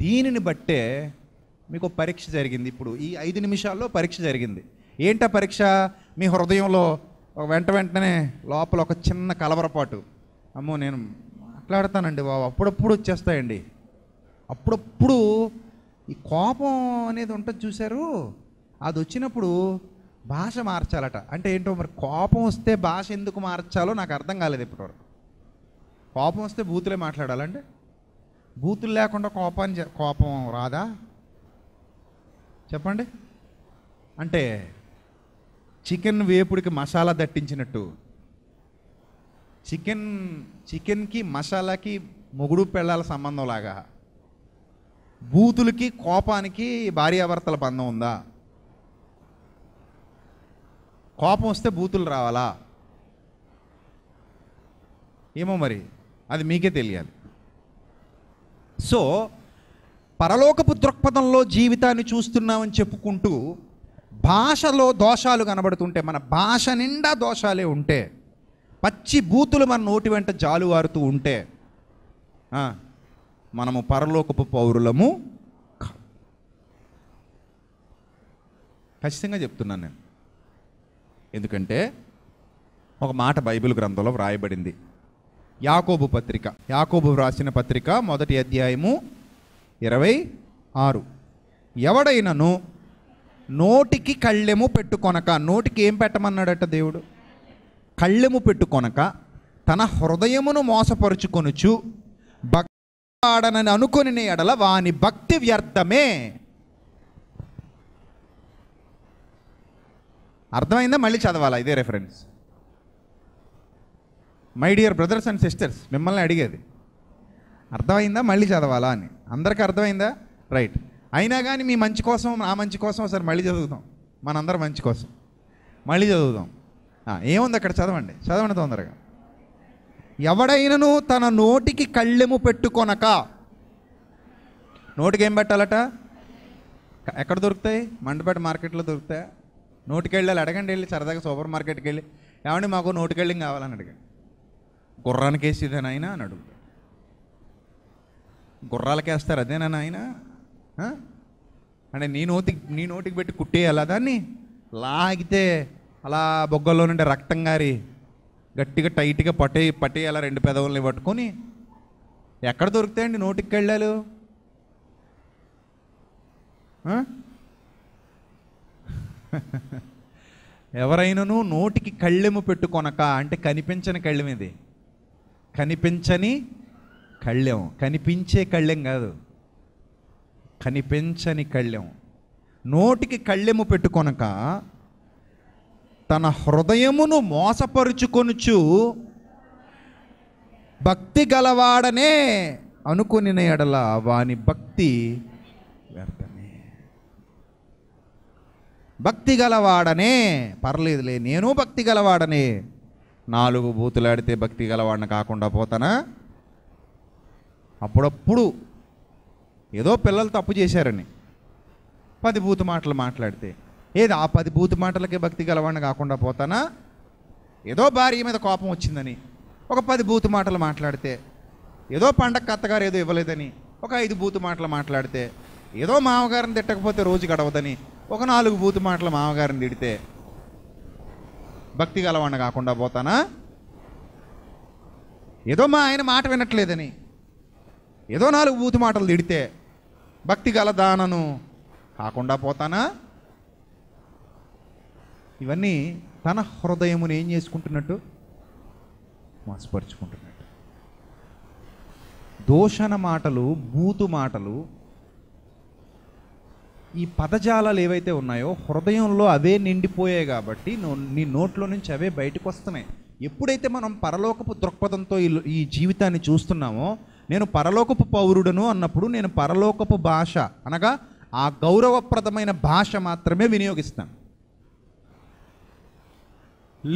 దీనిని బట్టే మీకు పరీక్ష జరిగింది ఇప్పుడు ఈ ఐదు నిమిషాల్లో పరీక్ష జరిగింది ఏంట పరీక్ష మీ హృదయంలో వెంట వెంటనే లోపల ఒక చిన్న కలవరపాటు అమ్మో నేను మాట్లాడతానండి బాబు అప్పుడప్పుడు వచ్చేస్తాయండి అప్పుడప్పుడు ఈ కోపం అనేది ఉంటుంది చూశారు అది వచ్చినప్పుడు భాష మార్చాలట అంటే ఏంటో మరి కోపం వస్తే భాష ఎందుకు మార్చాలో నాకు అర్థం కాలేదు ఇప్పటివరకు కోపం వస్తే బూతులే మాట్లాడాలండి బూతులు లేకుండా కోపాన్ని కోపం రాదా చెప్పండి అంటే చికెన్ వేపుడికి మసాలా దట్టించినట్టు చికెన్ చికెన్కి మసాలాకి మొగుడు పెళ్ళాల సంబంధం లాగా బూతులకి కోపానికి భార్యాభర్తల బంధం ఉందా కోపం వస్తే బూతులు రావాలా ఏమో మరి అది మీకే తెలియాలి సో పరలోకపు దృక్పథంలో జీవితాన్ని చూస్తున్నామని చెప్పుకుంటూ భాషలో దోషాలు కనబడుతుంటే మన భాష నిండా దోషాలే ఉంటే పచ్చి బూతులు మన నోటి వెంట జాలువారుతూ ఉంటే మనము పరలోకపు పౌరులము ఖచ్చితంగా చెప్తున్నాను నేను ఎందుకంటే ఒక మాట బైబిల్ గ్రంథంలో వ్రాయబడింది యాకోబు పత్రిక యాకోబు వ్రాసిన పత్రిక మొదటి అధ్యాయము ఇరవై ఆరు ఎవడైనను నోటికి కళ్ళెము పెట్టుకొనక నోటికి ఏం పెట్టమన్నాడట దేవుడు కళ్ళెము పెట్టుకొనక తన హృదయమును మోసపరుచుకొనుచు భక్తి ఆడనని అనుకుని ఎడల వాని భక్తి వ్యర్థమే అర్థమైందా మళ్ళీ చదవాలా ఇదే reference my dear brothers and sisters మిమ్మల్ని అడిగేది అర్థమైందా మళ్ళీ చదవాలా అని అందరికీ అర్థమైందా రైట్ అయినా కానీ మీ మంచి కోసం నా మంచి కోసం ఒకసారి మళ్ళీ చదువుతాం మనందరం మంచి కోసం మళ్ళీ చదువుదాం ఏముంది అక్కడ చదవండి చదవండి తొందరగా ఎవడైనను తన నోటికి కళ్ళెము పెట్టుకొనక నోటికి ఏం పెట్టాలట ఎక్కడ దొరుకుతాయి మండపేట మార్కెట్లో దొరుకుతాయా నోటికెళ్ళాలి అడగండి వెళ్ళి సరదాగా సూపర్ మార్కెట్కి వెళ్ళి ఏమండి మాకు నోటికెళ్ళింగ్ కావాలని అడిగాడు గుర్రానికి వేసేదేనా ఆయన అని అడుగుతాడు గుర్రాలకి వేస్తారు అదేనా ఆయన అంటే నీ నోటికి నీ నోటికి పెట్టి కుట్టేయాలా దాన్ని లాగితే అలా బొగ్గల్లో నుండి రక్తం గారి గట్టిగా టైట్గా పట్టే పట్టేయాలా రెండు పెదవుల్ని పట్టుకొని ఎక్కడ దొరుకుతాయండి నోటికి వెళ్ళాలి ఎవరైనాను నోటికి కళ్ళెము పెట్టుకొనక అంటే కనిపించని కళ్ళెం ఇది కనిపించని కళ్ళెం కనిపించే కళ్ళెం కాదు కనిపించని కళ్ళెం నోటికి కళ్ళెము పెట్టుకొనక తన హృదయమును మోసపరుచుకొనుచు భక్తి గలవాడనే అనుకుని ఎడల వాని భక్తి భక్తి గలవాడనే పర్లేదులే నేను భక్తి గలవాడనే నాలుగు బూతులాడితే భక్తి గలవాడిని కాకుండా పోతానా అప్పుడప్పుడు ఏదో పిల్లలు తప్పు చేశారని పది బూతు మాటలు మాట్లాడితే ఏది ఆ పది బూతు మాటలకే భక్తి గలవాడిని కాకుండా పోతానా ఏదో భార్య మీద కోపం వచ్చిందని ఒక పది బూతు మాటలు మాట్లాడితే ఏదో పండగ అత్తగారు ఏదో ఇవ్వలేదని ఒక ఐదు బూతు మాటలు మాట్లాడితే ఏదో మామగారిని తిట్టకపోతే రోజు గడవదని ఒక నాలుగు బూతు మాటలు మామగారిని తిడితే భక్తి గలవాణ్ణి కాకుండా పోతానా ఏదో మా ఆయన మాట వినట్లేదని ఏదో నాలుగు బూతు మాటలు తిడితే భక్తి గల దానను కాకుండా పోతానా ఇవన్నీ తన హృదయమును ఏం చేసుకుంటున్నట్టు మోసపరుచుకుంటున్నట్టు దోషణ మాటలు బూతు మాటలు ఈ పదజాలాలు ఏవైతే ఉన్నాయో హృదయంలో అవే నిండిపోయాయి కాబట్టి నీ నోట్లో నుంచి అవే బయటకు వస్తున్నాయి ఎప్పుడైతే మనం పరలోకపు దృక్పథంతో ఈ జీవితాన్ని చూస్తున్నామో నేను పరలోకపు పౌరుడను అన్నప్పుడు నేను పరలోకపు భాష అనగా ఆ గౌరవప్రదమైన భాష మాత్రమే వినియోగిస్తాను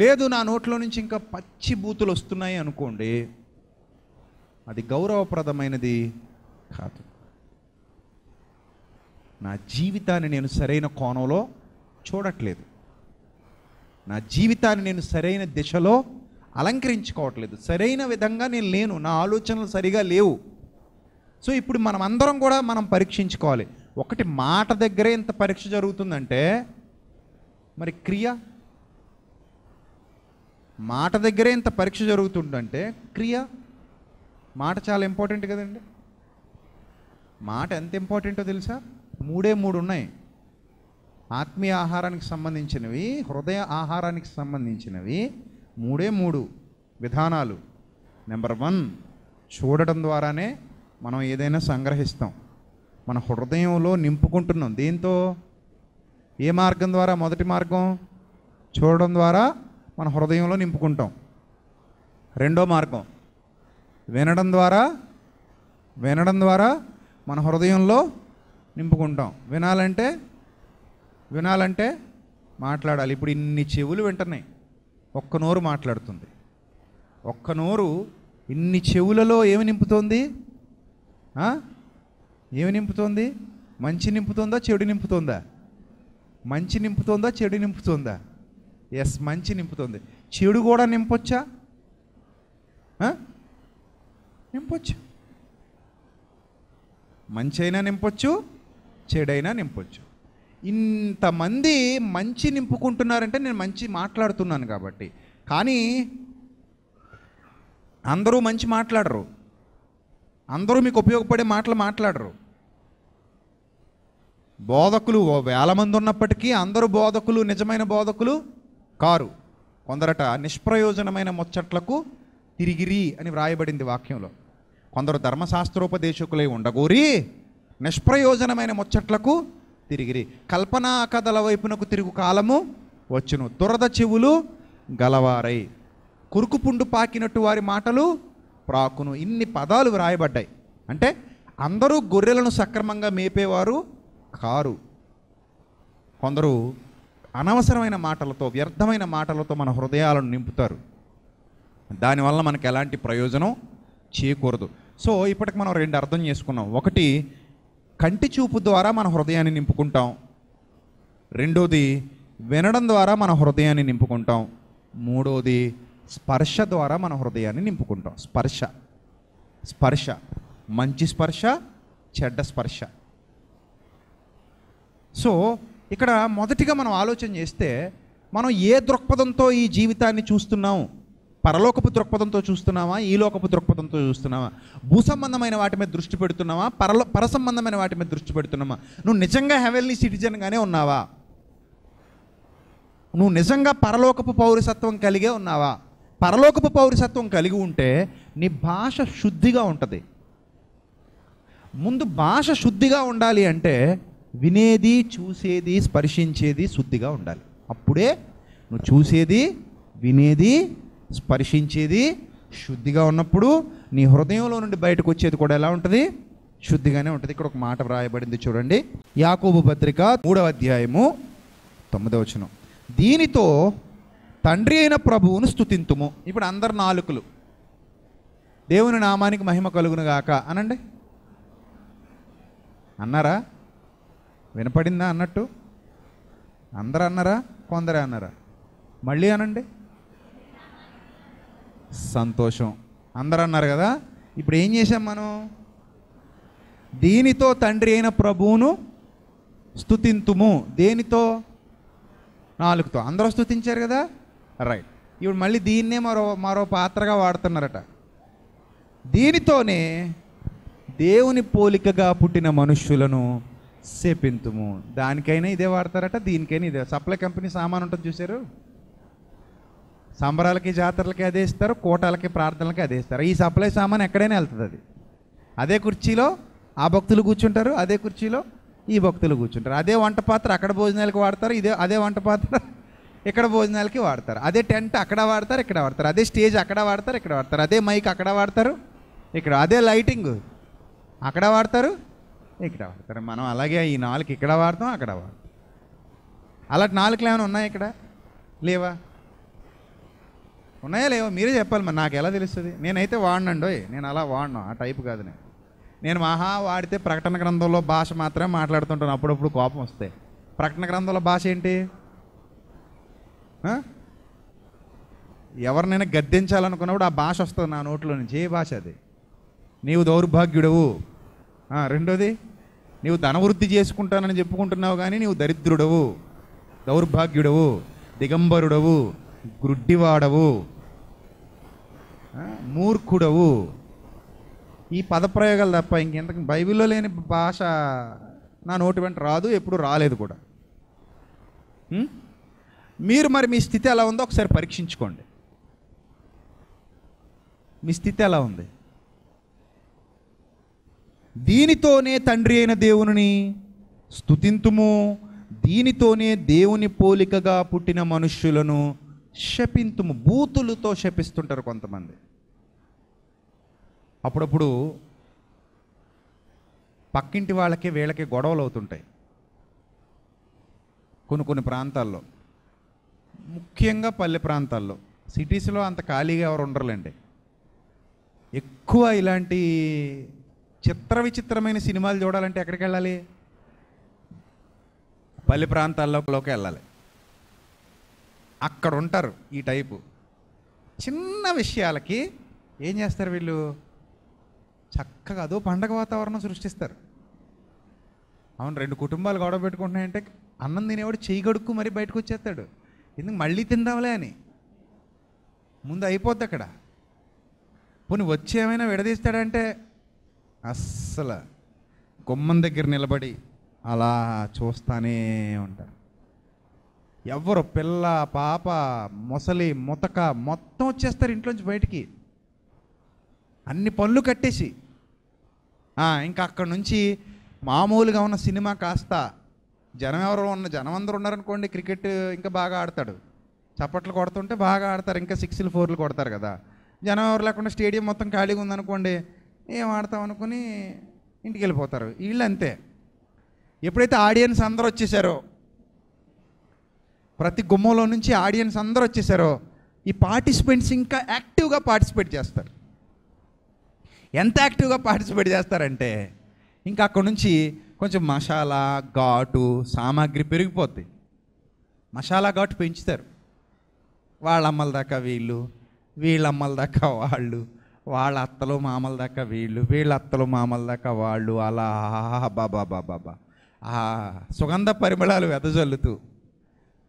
లేదు నా నోట్లో నుంచి ఇంకా పచ్చి బూతులు వస్తున్నాయి అనుకోండి అది గౌరవప్రదమైనది కాదు నా జీవితాన్ని నేను సరైన కోణంలో చూడట్లేదు నా జీవితాన్ని నేను సరైన దిశలో అలంకరించుకోవట్లేదు సరైన విధంగా నేను లేను నా ఆలోచనలు సరిగా లేవు సో ఇప్పుడు మనం అందరం కూడా మనం పరీక్షించుకోవాలి ఒకటి మాట దగ్గరే ఇంత పరీక్ష జరుగుతుందంటే మరి క్రియ మాట దగ్గరే ఇంత పరీక్ష జరుగుతుందంటే క్రియ మాట చాలా ఇంపార్టెంట్ కదండి మాట ఎంత ఇంపార్టెంటో తెలుసా మూడే మూడు ఉన్నాయి ఆత్మీయ ఆహారానికి సంబంధించినవి హృదయ ఆహారానికి సంబంధించినవి మూడే మూడు విధానాలు నెంబర్ వన్ చూడటం ద్వారానే మనం ఏదైనా సంగ్రహిస్తాం మన హృదయంలో నింపుకుంటున్నాం దీంతో ఏ మార్గం ద్వారా మొదటి మార్గం చూడడం ద్వారా మన హృదయంలో నింపుకుంటాం రెండో మార్గం వినడం ద్వారా వినడం ద్వారా మన హృదయంలో నింపుకుంటాం వినాలంటే వినాలంటే మాట్లాడాలి ఇప్పుడు ఇన్ని చెవులు వింటున్నాయి ఒక్క నోరు మాట్లాడుతుంది ఒక్క నోరు ఇన్ని చెవులలో ఏమి నింపుతోంది ఏమి నింపుతోంది మంచి నింపుతోందా చెడు నింపుతోందా మంచి నింపుతోందా చెడు నింపుతోందా ఎస్ మంచి నింపుతుంది చెడు కూడా నింపొచ్చా నింపొచ్చు మంచి అయినా నింపొచ్చు చెడైనా నింపొచ్చు ఇంతమంది మంచి నింపుకుంటున్నారంటే నేను మంచి మాట్లాడుతున్నాను కాబట్టి కానీ అందరూ మంచి మాట్లాడరు అందరూ మీకు ఉపయోగపడే మాటలు మాట్లాడరు బోధకులు వేల మంది ఉన్నప్పటికీ అందరూ బోధకులు నిజమైన బోధకులు కారు కొందరట నిష్ప్రయోజనమైన ముచ్చట్లకు తిరిగిరి అని వ్రాయబడింది వాక్యంలో కొందరు ధర్మశాస్త్రోపదేశకులై ఉండగోరి నిష్ప్రయోజనమైన ముచ్చట్లకు తిరిగిరి కల్పనా కథల వైపునకు తిరుగు కాలము వచ్చును దురద చెవులు గలవారై కురుకుపుండు పాకినట్టు వారి మాటలు ప్రాకును ఇన్ని పదాలు వ్రాయబడ్డాయి అంటే అందరూ గొర్రెలను సక్రమంగా మేపేవారు కారు కొందరు అనవసరమైన మాటలతో వ్యర్థమైన మాటలతో మన హృదయాలను నింపుతారు దానివల్ల మనకు ఎలాంటి ప్రయోజనం చేయకూడదు సో ఇప్పటికి మనం రెండు అర్థం చేసుకున్నాం ఒకటి కంటి చూపు ద్వారా మన హృదయాన్ని నింపుకుంటాం రెండోది వినడం ద్వారా మన హృదయాన్ని నింపుకుంటాం మూడోది స్పర్శ ద్వారా మన హృదయాన్ని నింపుకుంటాం స్పర్శ స్పర్శ మంచి స్పర్శ చెడ్డ స్పర్శ సో ఇక్కడ మొదటిగా మనం ఆలోచన చేస్తే మనం ఏ దృక్పథంతో ఈ జీవితాన్ని చూస్తున్నాం పరలోకపు దృక్పథంతో చూస్తున్నావా ఈ లోకపు దృక్పథంతో చూస్తున్నావా భూ సంబంధమైన వాటి మీద దృష్టి పెడుతున్నావా పరలో పర సంబంధమైన వాటి మీద దృష్టి పెడుతున్నావా నువ్వు నిజంగా హెవెల్నీ సిటిజన్గానే ఉన్నావా నువ్వు నిజంగా పరలోకపు పౌరసత్వం కలిగే ఉన్నావా పరలోకపు పౌరసత్వం కలిగి ఉంటే నీ భాష శుద్ధిగా ఉంటుంది ముందు భాష శుద్ధిగా ఉండాలి అంటే వినేది చూసేది స్పర్శించేది శుద్ధిగా ఉండాలి అప్పుడే నువ్వు చూసేది వినేది స్పర్శించేది శుద్ధిగా ఉన్నప్పుడు నీ హృదయంలో నుండి బయటకు వచ్చేది కూడా ఎలా ఉంటుంది శుద్ధిగానే ఉంటుంది ఇక్కడ ఒక మాట వ్రాయబడింది చూడండి యాకోబు పత్రిక మూడవ అధ్యాయము తొమ్మిదవ వచనం దీనితో తండ్రి అయిన ప్రభువును స్థుతింతుము ఇప్పుడు అందరు నాలుకలు దేవుని నామానికి మహిమ కలుగును గాక అనండి అన్నారా వినపడిందా అన్నట్టు అందరూ అన్నారా కొందరే అన్నారా మళ్ళీ అనండి సంతోషం అందరూ అన్నారు కదా ఇప్పుడు ఏం చేసాం మనం దీనితో తండ్రి అయిన ప్రభువును స్థుతింతుము దేనితో నాలుగుతో అందరూ స్థుతించారు కదా రైట్ ఇప్పుడు మళ్ళీ దీన్నే మరో మరో పాత్రగా వాడుతున్నారట దీనితోనే దేవుని పోలికగా పుట్టిన మనుష్యులను సేపింతుము దానికైనా ఇదే వాడతారట దీనికైనా ఇదే సప్లై కంపెనీ సామాన్ ఉంటుంది చూసారు సంబరాలకి జాతరలకి అదే ఇస్తారు కోటాలకి ప్రార్థనలకి అదే ఇస్తారు ఈ సప్లై సామాన్ ఎక్కడైనా వెళ్తుంది అది అదే కుర్చీలో ఆ భక్తులు కూర్చుంటారు అదే కుర్చీలో ఈ భక్తులు కూర్చుంటారు అదే వంట పాత్ర అక్కడ భోజనాలకి వాడతారు ఇదే అదే వంట పాత్ర ఇక్కడ భోజనాలకి వాడతారు అదే టెంట్ అక్కడ వాడతారు ఇక్కడ వాడతారు అదే స్టేజ్ అక్కడ వాడతారు ఇక్కడ వాడతారు అదే మైక్ అక్కడ వాడతారు ఇక్కడ అదే లైటింగ్ అక్కడ వాడతారు ఇక్కడ వాడతారు మనం అలాగే ఈ నాలుగు ఇక్కడ వాడతాం అక్కడ వాడతాం అలాంటి నాలుగులు ఏమైనా ఉన్నాయి ఇక్కడ లేవా ఉన్నాయా లేవో మీరే చెప్పాలి మరి నాకు ఎలా తెలుస్తుంది నేనైతే వాడినండోయ్ నేను అలా వాడినా ఆ టైప్ కాదు నేను నేను మహా వాడితే ప్రకటన గ్రంథంలో భాష మాత్రమే మాట్లాడుతుంటాను అప్పుడప్పుడు కోపం వస్తే ప్రకటన గ్రంథంలో భాష ఏంటి ఎవరినైనా గద్దించాలనుకున్నప్పుడు ఆ భాష వస్తుంది నా నోట్లో నుంచి ఏ భాష అది నీవు దౌర్భాగ్యుడవు రెండోది నీవు ధనవృద్ధి చేసుకుంటానని చెప్పుకుంటున్నావు కానీ నీవు దరిద్రుడవు దౌర్భాగ్యుడవు దిగంబరుడవు గుడ్డివాడవు మూర్ఖుడవు ఈ పదప్రయోగాలు తప్ప ఇంకెంతకు బైబిల్లో లేని భాష నా నోటి వెంట రాదు ఎప్పుడు రాలేదు కూడా మీరు మరి మీ స్థితి ఎలా ఉందో ఒకసారి పరీక్షించుకోండి మీ స్థితి ఎలా ఉంది దీనితోనే తండ్రి అయిన దేవుని స్థుతింతుము దీనితోనే దేవుని పోలికగా పుట్టిన మనుష్యులను శపింతుము బూతులతో శపిస్తుంటారు కొంతమంది అప్పుడప్పుడు పక్కింటి వాళ్ళకి వీళ్ళకి గొడవలు అవుతుంటాయి కొన్ని కొన్ని ప్రాంతాల్లో ముఖ్యంగా పల్లె ప్రాంతాల్లో సిటీస్లో అంత ఖాళీగా ఎవరు ఉండరులేండి ఎక్కువ ఇలాంటి చిత్ర విచిత్రమైన సినిమాలు చూడాలంటే ఎక్కడికి వెళ్ళాలి పల్లె ప్రాంతాల్లోకి వెళ్ళాలి అక్కడ ఉంటారు ఈ టైపు చిన్న విషయాలకి ఏం చేస్తారు వీళ్ళు చక్కగా అదో పండగ వాతావరణం సృష్టిస్తారు అవును రెండు కుటుంబాలు గొడవ పెట్టుకుంటున్నాయంటే అన్నం తినేవాడు చెయ్యి గడుక్కు మరీ బయటకు వచ్చేస్తాడు ఎందుకు మళ్ళీ తిందావులే అని ముందు అయిపోద్ది అక్కడ పోనీ వచ్చి ఏమైనా విడదీస్తాడంటే అస్సలు గుమ్మం దగ్గర నిలబడి అలా చూస్తానే ఉంటారు ఎవరు పిల్ల పాప ముసలి ముతక మొత్తం వచ్చేస్తారు ఇంట్లోంచి బయటికి అన్ని పనులు కట్టేసి ఇంకా అక్కడ నుంచి మామూలుగా ఉన్న సినిమా కాస్త జనం ఎవరు ఉన్న జనం అందరూ ఉన్నారనుకోండి క్రికెట్ ఇంకా బాగా ఆడతాడు చప్పట్లు కొడుతుంటే బాగా ఆడతారు ఇంకా సిక్స్లు ఫోర్లు కొడతారు కదా జనం ఎవరు లేకుండా స్టేడియం మొత్తం ఖాళీగా ఉందనుకోండి ఏం ఆడతాం అనుకుని ఇంటికి వెళ్ళిపోతారు వీళ్ళు అంతే ఎప్పుడైతే ఆడియన్స్ అందరూ వచ్చేసారో ప్రతి గుమ్మలో నుంచి ఆడియన్స్ అందరూ వచ్చేసారో ఈ పార్టిసిపెంట్స్ ఇంకా యాక్టివ్గా పార్టిసిపేట్ చేస్తారు ఎంత యాక్టివ్గా పార్టిసిపేట్ చేస్తారంటే ఇంకా అక్కడ నుంచి కొంచెం మసాలా ఘాటు సామాగ్రి పెరిగిపోద్ది మసాలా ఘాటు పెంచుతారు వాళ్ళ అమ్మల దాకా వీళ్ళు వీళ్ళ అమ్మల దాకా వాళ్ళు వాళ్ళ అత్తలు మామల దాకా వీళ్ళు వీళ్ళ అత్తలు మామల దాకా వాళ్ళు అలా బాబా బాబా బా ఆ సుగంధ పరిమళాలు వెదజల్లుతూ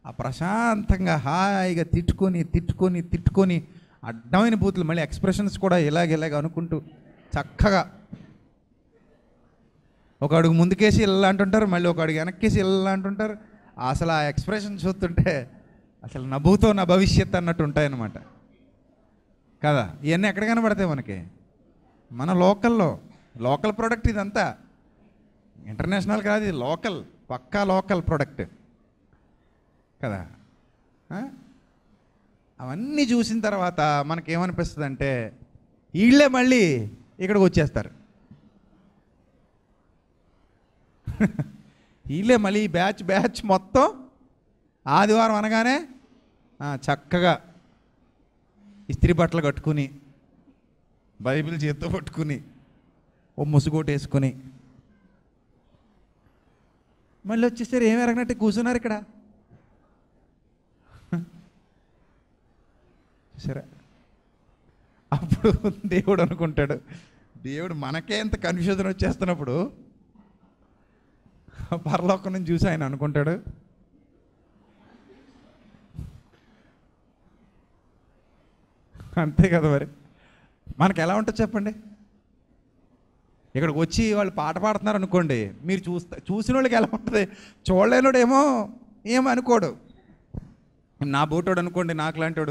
ఆ ప్రశాంతంగా హాయిగా తిట్టుకొని తిట్టుకొని తిట్టుకొని అడ్డమైన బూతులు మళ్ళీ ఎక్స్ప్రెషన్స్ కూడా ఇలాగెలాగ అనుకుంటూ చక్కగా ఒక అడుగు ముందుకేసి ఇలా అంటుంటారు మళ్ళీ ఒక అడుగు వెనక్కేసి ఇలా అంటుంటారు అసలు ఆ ఎక్స్ప్రెషన్ చూస్తుంటే అసలు నవ్వుతో నా భవిష్యత్ అన్నట్టు ఉంటాయన్నమాట కదా ఇవన్నీ ఎక్కడ కనబడతాయి మనకి మన లోకల్లో లోకల్ ప్రోడక్ట్ ఇదంతా ఇంటర్నేషనల్ కాదు ఇది లోకల్ పక్కా లోకల్ ప్రోడక్ట్ కదా అవన్నీ చూసిన తర్వాత మనకేమనిపిస్తుంది అంటే వీళ్ళే మళ్ళీ ఇక్కడికి వచ్చేస్తారు వీళ్ళే మళ్ళీ బ్యాచ్ బ్యాచ్ మొత్తం ఆదివారం అనగానే చక్కగా ఇస్త్రీ బట్టలు కట్టుకుని బైబిల్ చేత్తో పట్టుకుని ఓ ముసుగోటు వేసుకుని మళ్ళీ వచ్చేసరి ఏమి ఎరగనట్టు కూర్చున్నారు ఇక్కడ సరే అప్పుడు దేవుడు అనుకుంటాడు దేవుడు మనకే ఇంత కన్ఫ్యూజన్ వచ్చేస్తున్నప్పుడు పరలోకం నుంచి చూసి ఆయన అనుకుంటాడు అంతే కదా మరి మనకు ఎలా ఉంటుంది చెప్పండి ఇక్కడికి వచ్చి వాళ్ళు పాట పాడుతున్నారు అనుకోండి మీరు చూస్తే చూసిన వాళ్ళకి ఎలా ఉంటుంది చూడలేనోడేమో ఏమో అనుకోడు నా బోటోడు అనుకోండి నాకు వాడు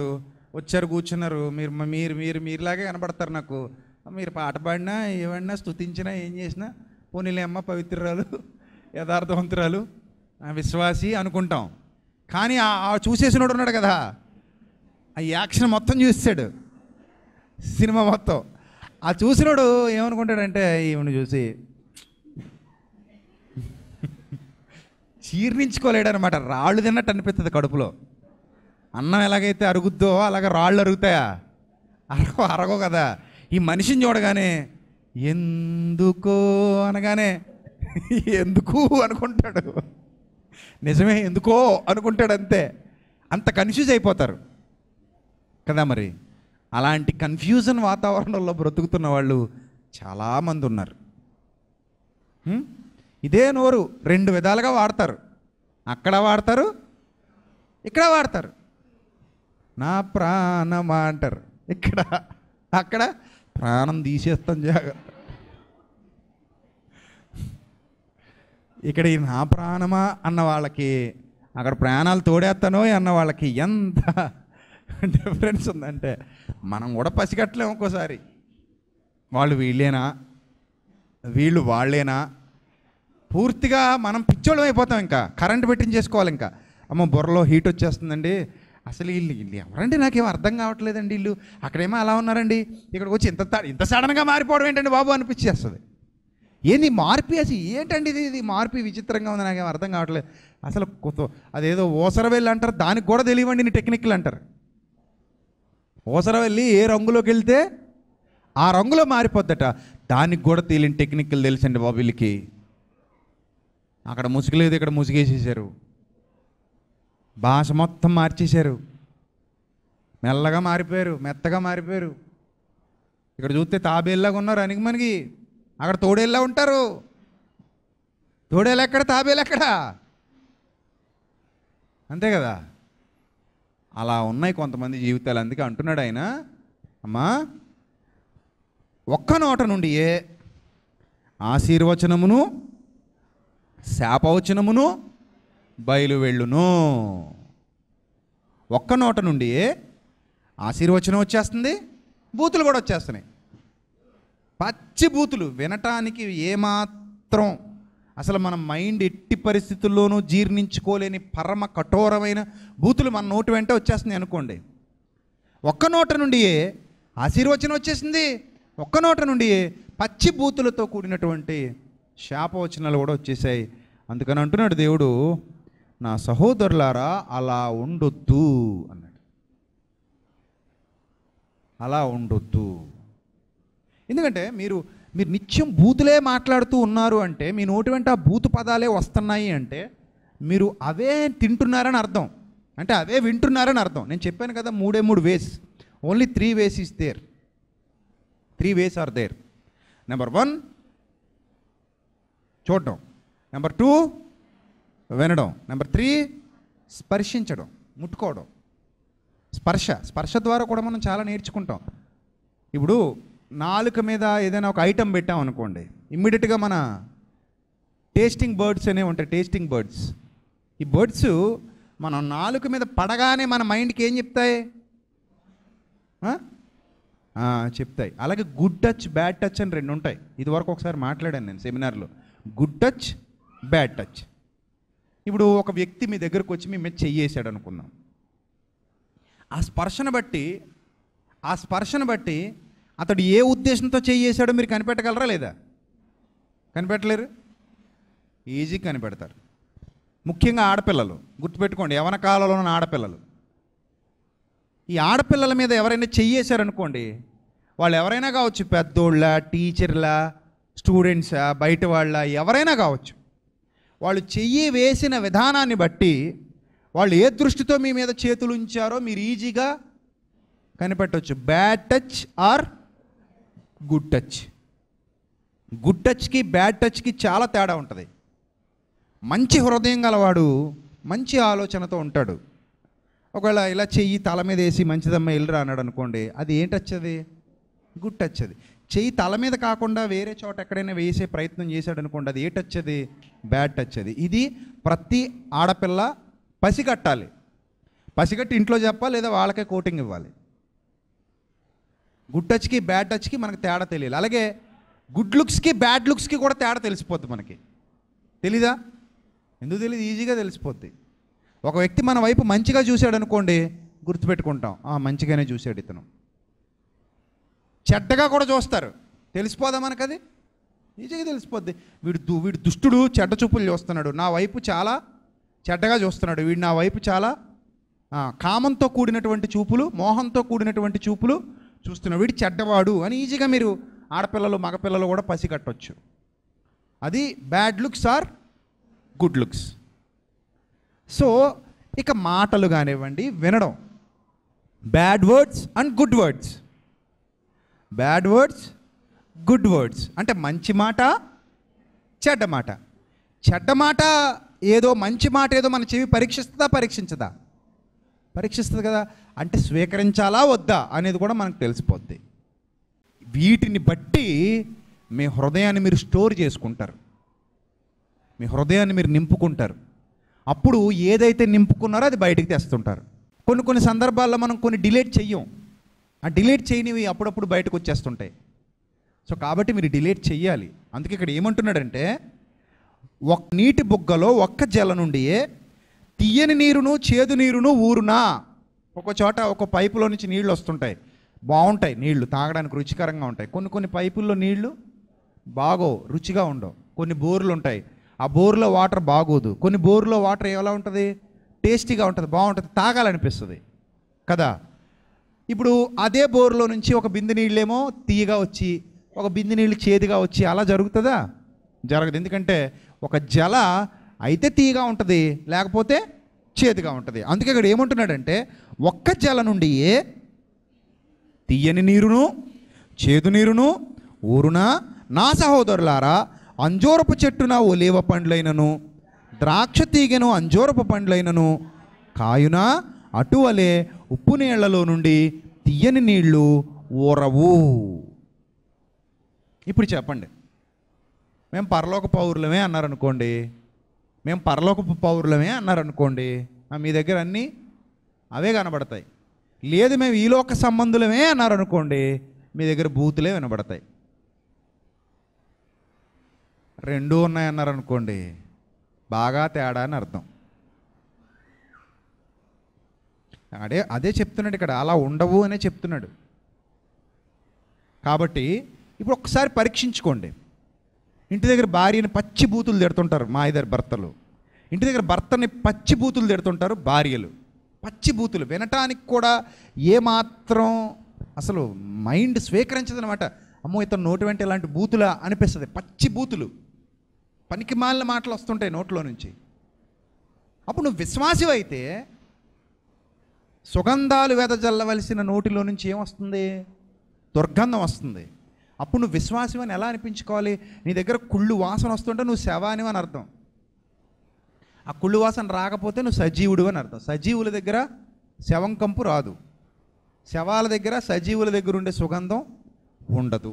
వచ్చారు కూర్చున్నారు మీరు మీరు మీరు మీరులాగే కనపడతారు నాకు మీరు పాట పాడినా ఏమన్నా స్థుతించినా ఏం చేసినా పోనీలే అమ్మ పవిత్రురాలు యథార్థవంతురాలు విశ్వాసి అనుకుంటాం కానీ ఆ చూసేసినోడు ఉన్నాడు కదా ఆ యాక్షన్ మొత్తం చూస్తాడు సినిమా మొత్తం ఆ చూసినోడు ఏమనుకుంటాడంటే ఈమెను చూసి చీర్ణించుకోలేడనమాట రాళ్ళు తిన్నట్టు అనిపిస్తుంది కడుపులో అన్నం ఎలాగైతే అరుగుద్దో అలాగ రాళ్ళు అరుగుతాయా అరగో అరగో కదా ఈ మనిషిని చూడగానే ఎందుకో అనగానే ఎందుకు అనుకుంటాడు నిజమే ఎందుకో అనుకుంటాడు అంతే అంత కన్ఫ్యూజ్ అయిపోతారు కదా మరి అలాంటి కన్ఫ్యూజన్ వాతావరణంలో బ్రతుకుతున్న వాళ్ళు చాలామంది ఉన్నారు ఇదే నోరు రెండు విధాలుగా వాడతారు అక్కడ వాడతారు ఇక్కడ వాడతారు నా ప్రాణమా అంటారు ఇక్కడ అక్కడ ప్రాణం తీసేస్తాం జాగ్రత్త ఇక్కడ ఈ నా ప్రాణమా అన్న వాళ్ళకి అక్కడ ప్రాణాలు తోడేస్తానో అన్న వాళ్ళకి ఎంత డిఫరెన్స్ ఉందంటే మనం కూడా పసిగట్టలేము ఒక్కోసారి వాళ్ళు వీళ్ళేనా వీళ్ళు వాళ్ళేనా పూర్తిగా మనం పిచ్చోళ్ళం అయిపోతాం ఇంకా కరెంట్ పెట్టించేసుకోవాలి ఇంకా అమ్మ బుర్రలో హీట్ వచ్చేస్తుందండి అసలు వీళ్ళు వీళ్ళు ఎవరండి నాకేమో అర్థం కావట్లేదండి వీళ్ళు అక్కడేమో అలా ఉన్నారండి ఇక్కడికి వచ్చి ఇంత ఇంత సడన్గా మారిపోవడం ఏంటండి బాబు అనిపించేస్తుంది ఏంది మార్పి అసలు ఏంటండి ఇది ఇది మార్పి విచిత్రంగా ఉంది నాకేమో అర్థం కావట్లేదు అసలు కొత్త అదేదో ఓసర వెళ్ళి అంటారు దానికి కూడా తెలియవండి నీ టెక్నిక్లు అంటారు ఓసర వెళ్ళి ఏ రంగులోకి వెళ్తే ఆ రంగులో మారిపోద్దట దానికి కూడా తెలియని టెక్నిక్లు తెలుసండి బాబు వీళ్ళకి అక్కడ ముసుగులేదు ఇక్కడ ముసుగేసేసారు భాష మొత్తం మార్చేశారు మెల్లగా మారిపోయారు మెత్తగా మారిపోయారు ఇక్కడ చూస్తే తాబేల్లాగా ఉన్నారు అనికి మనకి అక్కడ తోడేళ్ళ ఉంటారు తోడేళ్ళు ఎక్కడ తాబేలు ఎక్కడ అంతే కదా అలా ఉన్నాయి కొంతమంది జీవితాలు అందుకే అంటున్నాడు ఆయన అమ్మా ఒక్క నోట నుండి ఏ ఆశీర్వచనమును శాపవచనమును బయలు వెళ్ళును ఒక్క నోట నుండి ఆశీర్వచనం వచ్చేస్తుంది బూతులు కూడా వచ్చేస్తున్నాయి పచ్చి బూతులు వినటానికి ఏమాత్రం అసలు మన మైండ్ ఎట్టి పరిస్థితుల్లోనూ జీర్ణించుకోలేని పరమ కఠోరమైన బూతులు మన నోటి వెంట వచ్చేస్తుంది అనుకోండి ఒక్క నోట నుండి ఆశీర్వచనం వచ్చేసింది ఒక్క నోట నుండి పచ్చి బూతులతో కూడినటువంటి శాపవచనాలు కూడా వచ్చేసాయి అందుకని అంటున్నాడు దేవుడు నా సహోదరులారా అలా ఉండొద్దు అన్నాడు అలా ఉండొద్దు ఎందుకంటే మీరు మీరు నిత్యం బూతులే మాట్లాడుతూ ఉన్నారు అంటే మీ నోటి వెంట బూతు పదాలే వస్తున్నాయి అంటే మీరు అవే తింటున్నారని అర్థం అంటే అవే వింటున్నారని అర్థం నేను చెప్పాను కదా మూడే మూడు ways only three ways is there three ways are there number one చూడటం నెంబర్ టూ వినడం నెంబర్ త్రీ స్పర్శించడం ముట్టుకోవడం స్పర్శ స్పర్శ ద్వారా కూడా మనం చాలా నేర్చుకుంటాం ఇప్పుడు నాలుక మీద ఏదైనా ఒక ఐటెం పెట్టాం అనుకోండి ఇమ్మీడియట్గా మన టేస్టింగ్ బర్డ్స్ అనేవి ఉంటాయి టేస్టింగ్ బర్డ్స్ ఈ బర్డ్స్ మనం నాలుక మీద పడగానే మన మైండ్కి ఏం చెప్తాయి చెప్తాయి అలాగే గుడ్ టచ్ బ్యాడ్ టచ్ అని రెండు ఉంటాయి ఇదివరకు ఒకసారి మాట్లాడాను నేను సెమినార్లో గుడ్ టచ్ బ్యాడ్ టచ్ ఇప్పుడు ఒక వ్యక్తి మీ దగ్గరకు వచ్చి మీ మీద చెయ్యేశాడు అనుకుందాం ఆ స్పర్శను బట్టి ఆ స్పర్శను బట్టి అతడు ఏ ఉద్దేశంతో చెయ్యేశాడో మీరు కనిపెట్టగలరా లేదా కనిపెట్టలేరు ఈజీ కనిపెడతారు ముఖ్యంగా ఆడపిల్లలు గుర్తుపెట్టుకోండి యవన కాలంలో ఉన్న ఆడపిల్లలు ఈ ఆడపిల్లల మీద ఎవరైనా చెయ్యేశారనుకోండి వాళ్ళు ఎవరైనా కావచ్చు పెద్దోళ్ళ టీచర్ల స్టూడెంట్సా బయట వాళ్ళ ఎవరైనా కావచ్చు వాళ్ళు చెయ్యి వేసిన విధానాన్ని బట్టి వాళ్ళు ఏ దృష్టితో మీ మీద చేతులు ఉంచారో మీరు ఈజీగా కనిపెట్టవచ్చు bad touch or good touch good టచ్కి బ్యాడ్ టచ్కి చాలా తేడా ఉంటుంది మంచి హృదయం గలవాడు మంచి ఆలోచనతో ఉంటాడు ఒకవేళ ఇలా చెయ్యి తల మీద వేసి మంచిదమ్మ వెళ్ళిరా అన్నాడు అనుకోండి అది ఏంటచ్చది గుడ్ టచ్ అది చెయ్యి తల మీద కాకుండా వేరే చోట ఎక్కడైనా వేసే ప్రయత్నం చేశాడు అనుకోండి అది ఏ టచ్ అది బ్యాడ్ టచ్ అది ఇది ప్రతి ఆడపిల్ల పసిగట్టాలి పసిగట్టి ఇంట్లో చెప్పాలి లేదా వాళ్ళకే కోటింగ్ ఇవ్వాలి గుడ్ టచ్కి బ్యాడ్ టచ్కి మనకు తేడా తెలియాలి అలాగే గుడ్ లుక్స్కి బ్యాడ్ లుక్స్కి కూడా తేడా తెలిసిపోద్ది మనకి తెలీదా ఎందుకు తెలియదు ఈజీగా తెలిసిపోద్ది ఒక వ్యక్తి మన వైపు మంచిగా చూశాడు అనుకోండి గుర్తుపెట్టుకుంటాం మంచిగానే చూశాడు ఇతను చెడ్డగా కూడా చూస్తారు తెలిసిపోదా అది నిజంగా తెలిసిపోద్ది వీడు దు వీడు దుష్టుడు చెడ్డ చూపులు చూస్తున్నాడు నా వైపు చాలా చెడ్డగా చూస్తున్నాడు వీడు నా వైపు చాలా కామంతో కూడినటువంటి చూపులు మోహంతో కూడినటువంటి చూపులు చూస్తున్నాడు వీడు చెడ్డవాడు అని ఈజీగా మీరు ఆడపిల్లలు మగపిల్లలు కూడా పసి కట్టవచ్చు అది bad looks or good looks so ఇక మాటలు కానివ్వండి వినడం bad words and good words bad words good words అంటే మంచి మాట చెడ్డ మాట చెడ్డ మాట ఏదో మంచి మాట ఏదో మన చెవి పరీక్షిస్తుందా పరీక్షించదా పరీక్షిస్తుంది కదా అంటే స్వీకరించాలా వద్దా అనేది కూడా మనకు తెలిసిపోద్ది వీటిని బట్టి మీ హృదయాన్ని మీరు స్టోర్ చేసుకుంటారు మీ హృదయాన్ని మీరు నింపుకుంటారు అప్పుడు ఏదైతే నింపుకున్నారో అది బయటికి తెస్తుంటారు కొన్ని కొన్ని సందర్భాల్లో మనం కొన్ని డిలేట్ చెయ్యం ఆ డిలీట్ చేయనివి అప్పుడప్పుడు బయటకు వచ్చేస్తుంటాయి సో కాబట్టి మీరు డిలీట్ చేయాలి అందుకే ఇక్కడ ఏమంటున్నాడంటే ఒక నీటి బుగ్గలో ఒక్క జల నుండి తీయని నీరును చేదు నీరును ఊరునా ఒక చోట ఒక పైపులో నుంచి నీళ్ళు వస్తుంటాయి బాగుంటాయి నీళ్లు తాగడానికి రుచికరంగా ఉంటాయి కొన్ని కొన్ని పైపుల్లో నీళ్లు బాగో రుచిగా ఉండవు కొన్ని బోర్లు ఉంటాయి ఆ బోర్లో వాటర్ బాగోదు కొన్ని బోర్లో వాటర్ ఎలా ఉంటుంది టేస్టీగా ఉంటుంది బాగుంటుంది తాగాలనిపిస్తుంది కదా ఇప్పుడు అదే బోర్లో నుంచి ఒక బింది నీళ్ళేమో తీయగా వచ్చి ఒక బింది నీళ్ళు చేదుగా వచ్చి అలా జరుగుతుందా జరగదు ఎందుకంటే ఒక జల అయితే తీయగా ఉంటుంది లేకపోతే చేదుగా ఉంటుంది అందుకే ఇక్కడ ఏమంటున్నాడంటే ఒక్క జల నుండి ఏ తీయని నీరును చేదు నీరును ఊరున నా సహోదరులారా అంజోరపు చెట్టున ఒలేవ పండ్లైనను ద్రాక్ష తీగెను అంజోరపు పండ్లైనను కాయునా అటువలే ఉప్పు నీళ్లలో నుండి తీయని నీళ్లు ఊరవు ఇప్పుడు చెప్పండి మేము పరలోక పౌరులమే అన్నారనుకోండి మేము పరలోక పౌరులమే అన్నారనుకోండి మీ దగ్గర అన్నీ అవే కనబడతాయి లేదు మేము ఈలోక సంబంధులమే అన్నారనుకోండి మీ దగ్గర బూతులే వినబడతాయి రెండూ ఉన్నాయన్నారనుకోండి బాగా తేడా అని అర్థం అదే అదే చెప్తున్నాడు ఇక్కడ అలా ఉండవు అనే చెప్తున్నాడు కాబట్టి ఇప్పుడు ఒకసారి పరీక్షించుకోండి ఇంటి దగ్గర భార్యని పచ్చి బూతులు తిడుతుంటారు మా ఇద్దరు భర్తలు ఇంటి దగ్గర భర్తని పచ్చి బూతులు తిడుతుంటారు భార్యలు పచ్చి బూతులు వినటానికి కూడా ఏమాత్రం అసలు మైండ్ స్వీకరించదనమాట అమ్మో ఇతను నోటి వెంట ఇలాంటి బూతులా అనిపిస్తుంది పచ్చి బూతులు పనికి మాలిన మాటలు వస్తుంటాయి నోట్లో నుంచి అప్పుడు నువ్వు విశ్వాసం అయితే సుగంధాలు వెదజల్లవలసిన నోటిలో నుంచి ఏమొస్తుంది దుర్గంధం వస్తుంది అప్పుడు నువ్వు విశ్వాసం అని ఎలా అనిపించుకోవాలి నీ దగ్గర కుళ్ళు వాసన వస్తుంటే నువ్వు శవాని అని అర్థం ఆ కుళ్ళు వాసన రాకపోతే నువ్వు సజీవుడు అని అర్థం సజీవుల దగ్గర శవం కంపు రాదు శవాల దగ్గర సజీవుల దగ్గర ఉండే సుగంధం ఉండదు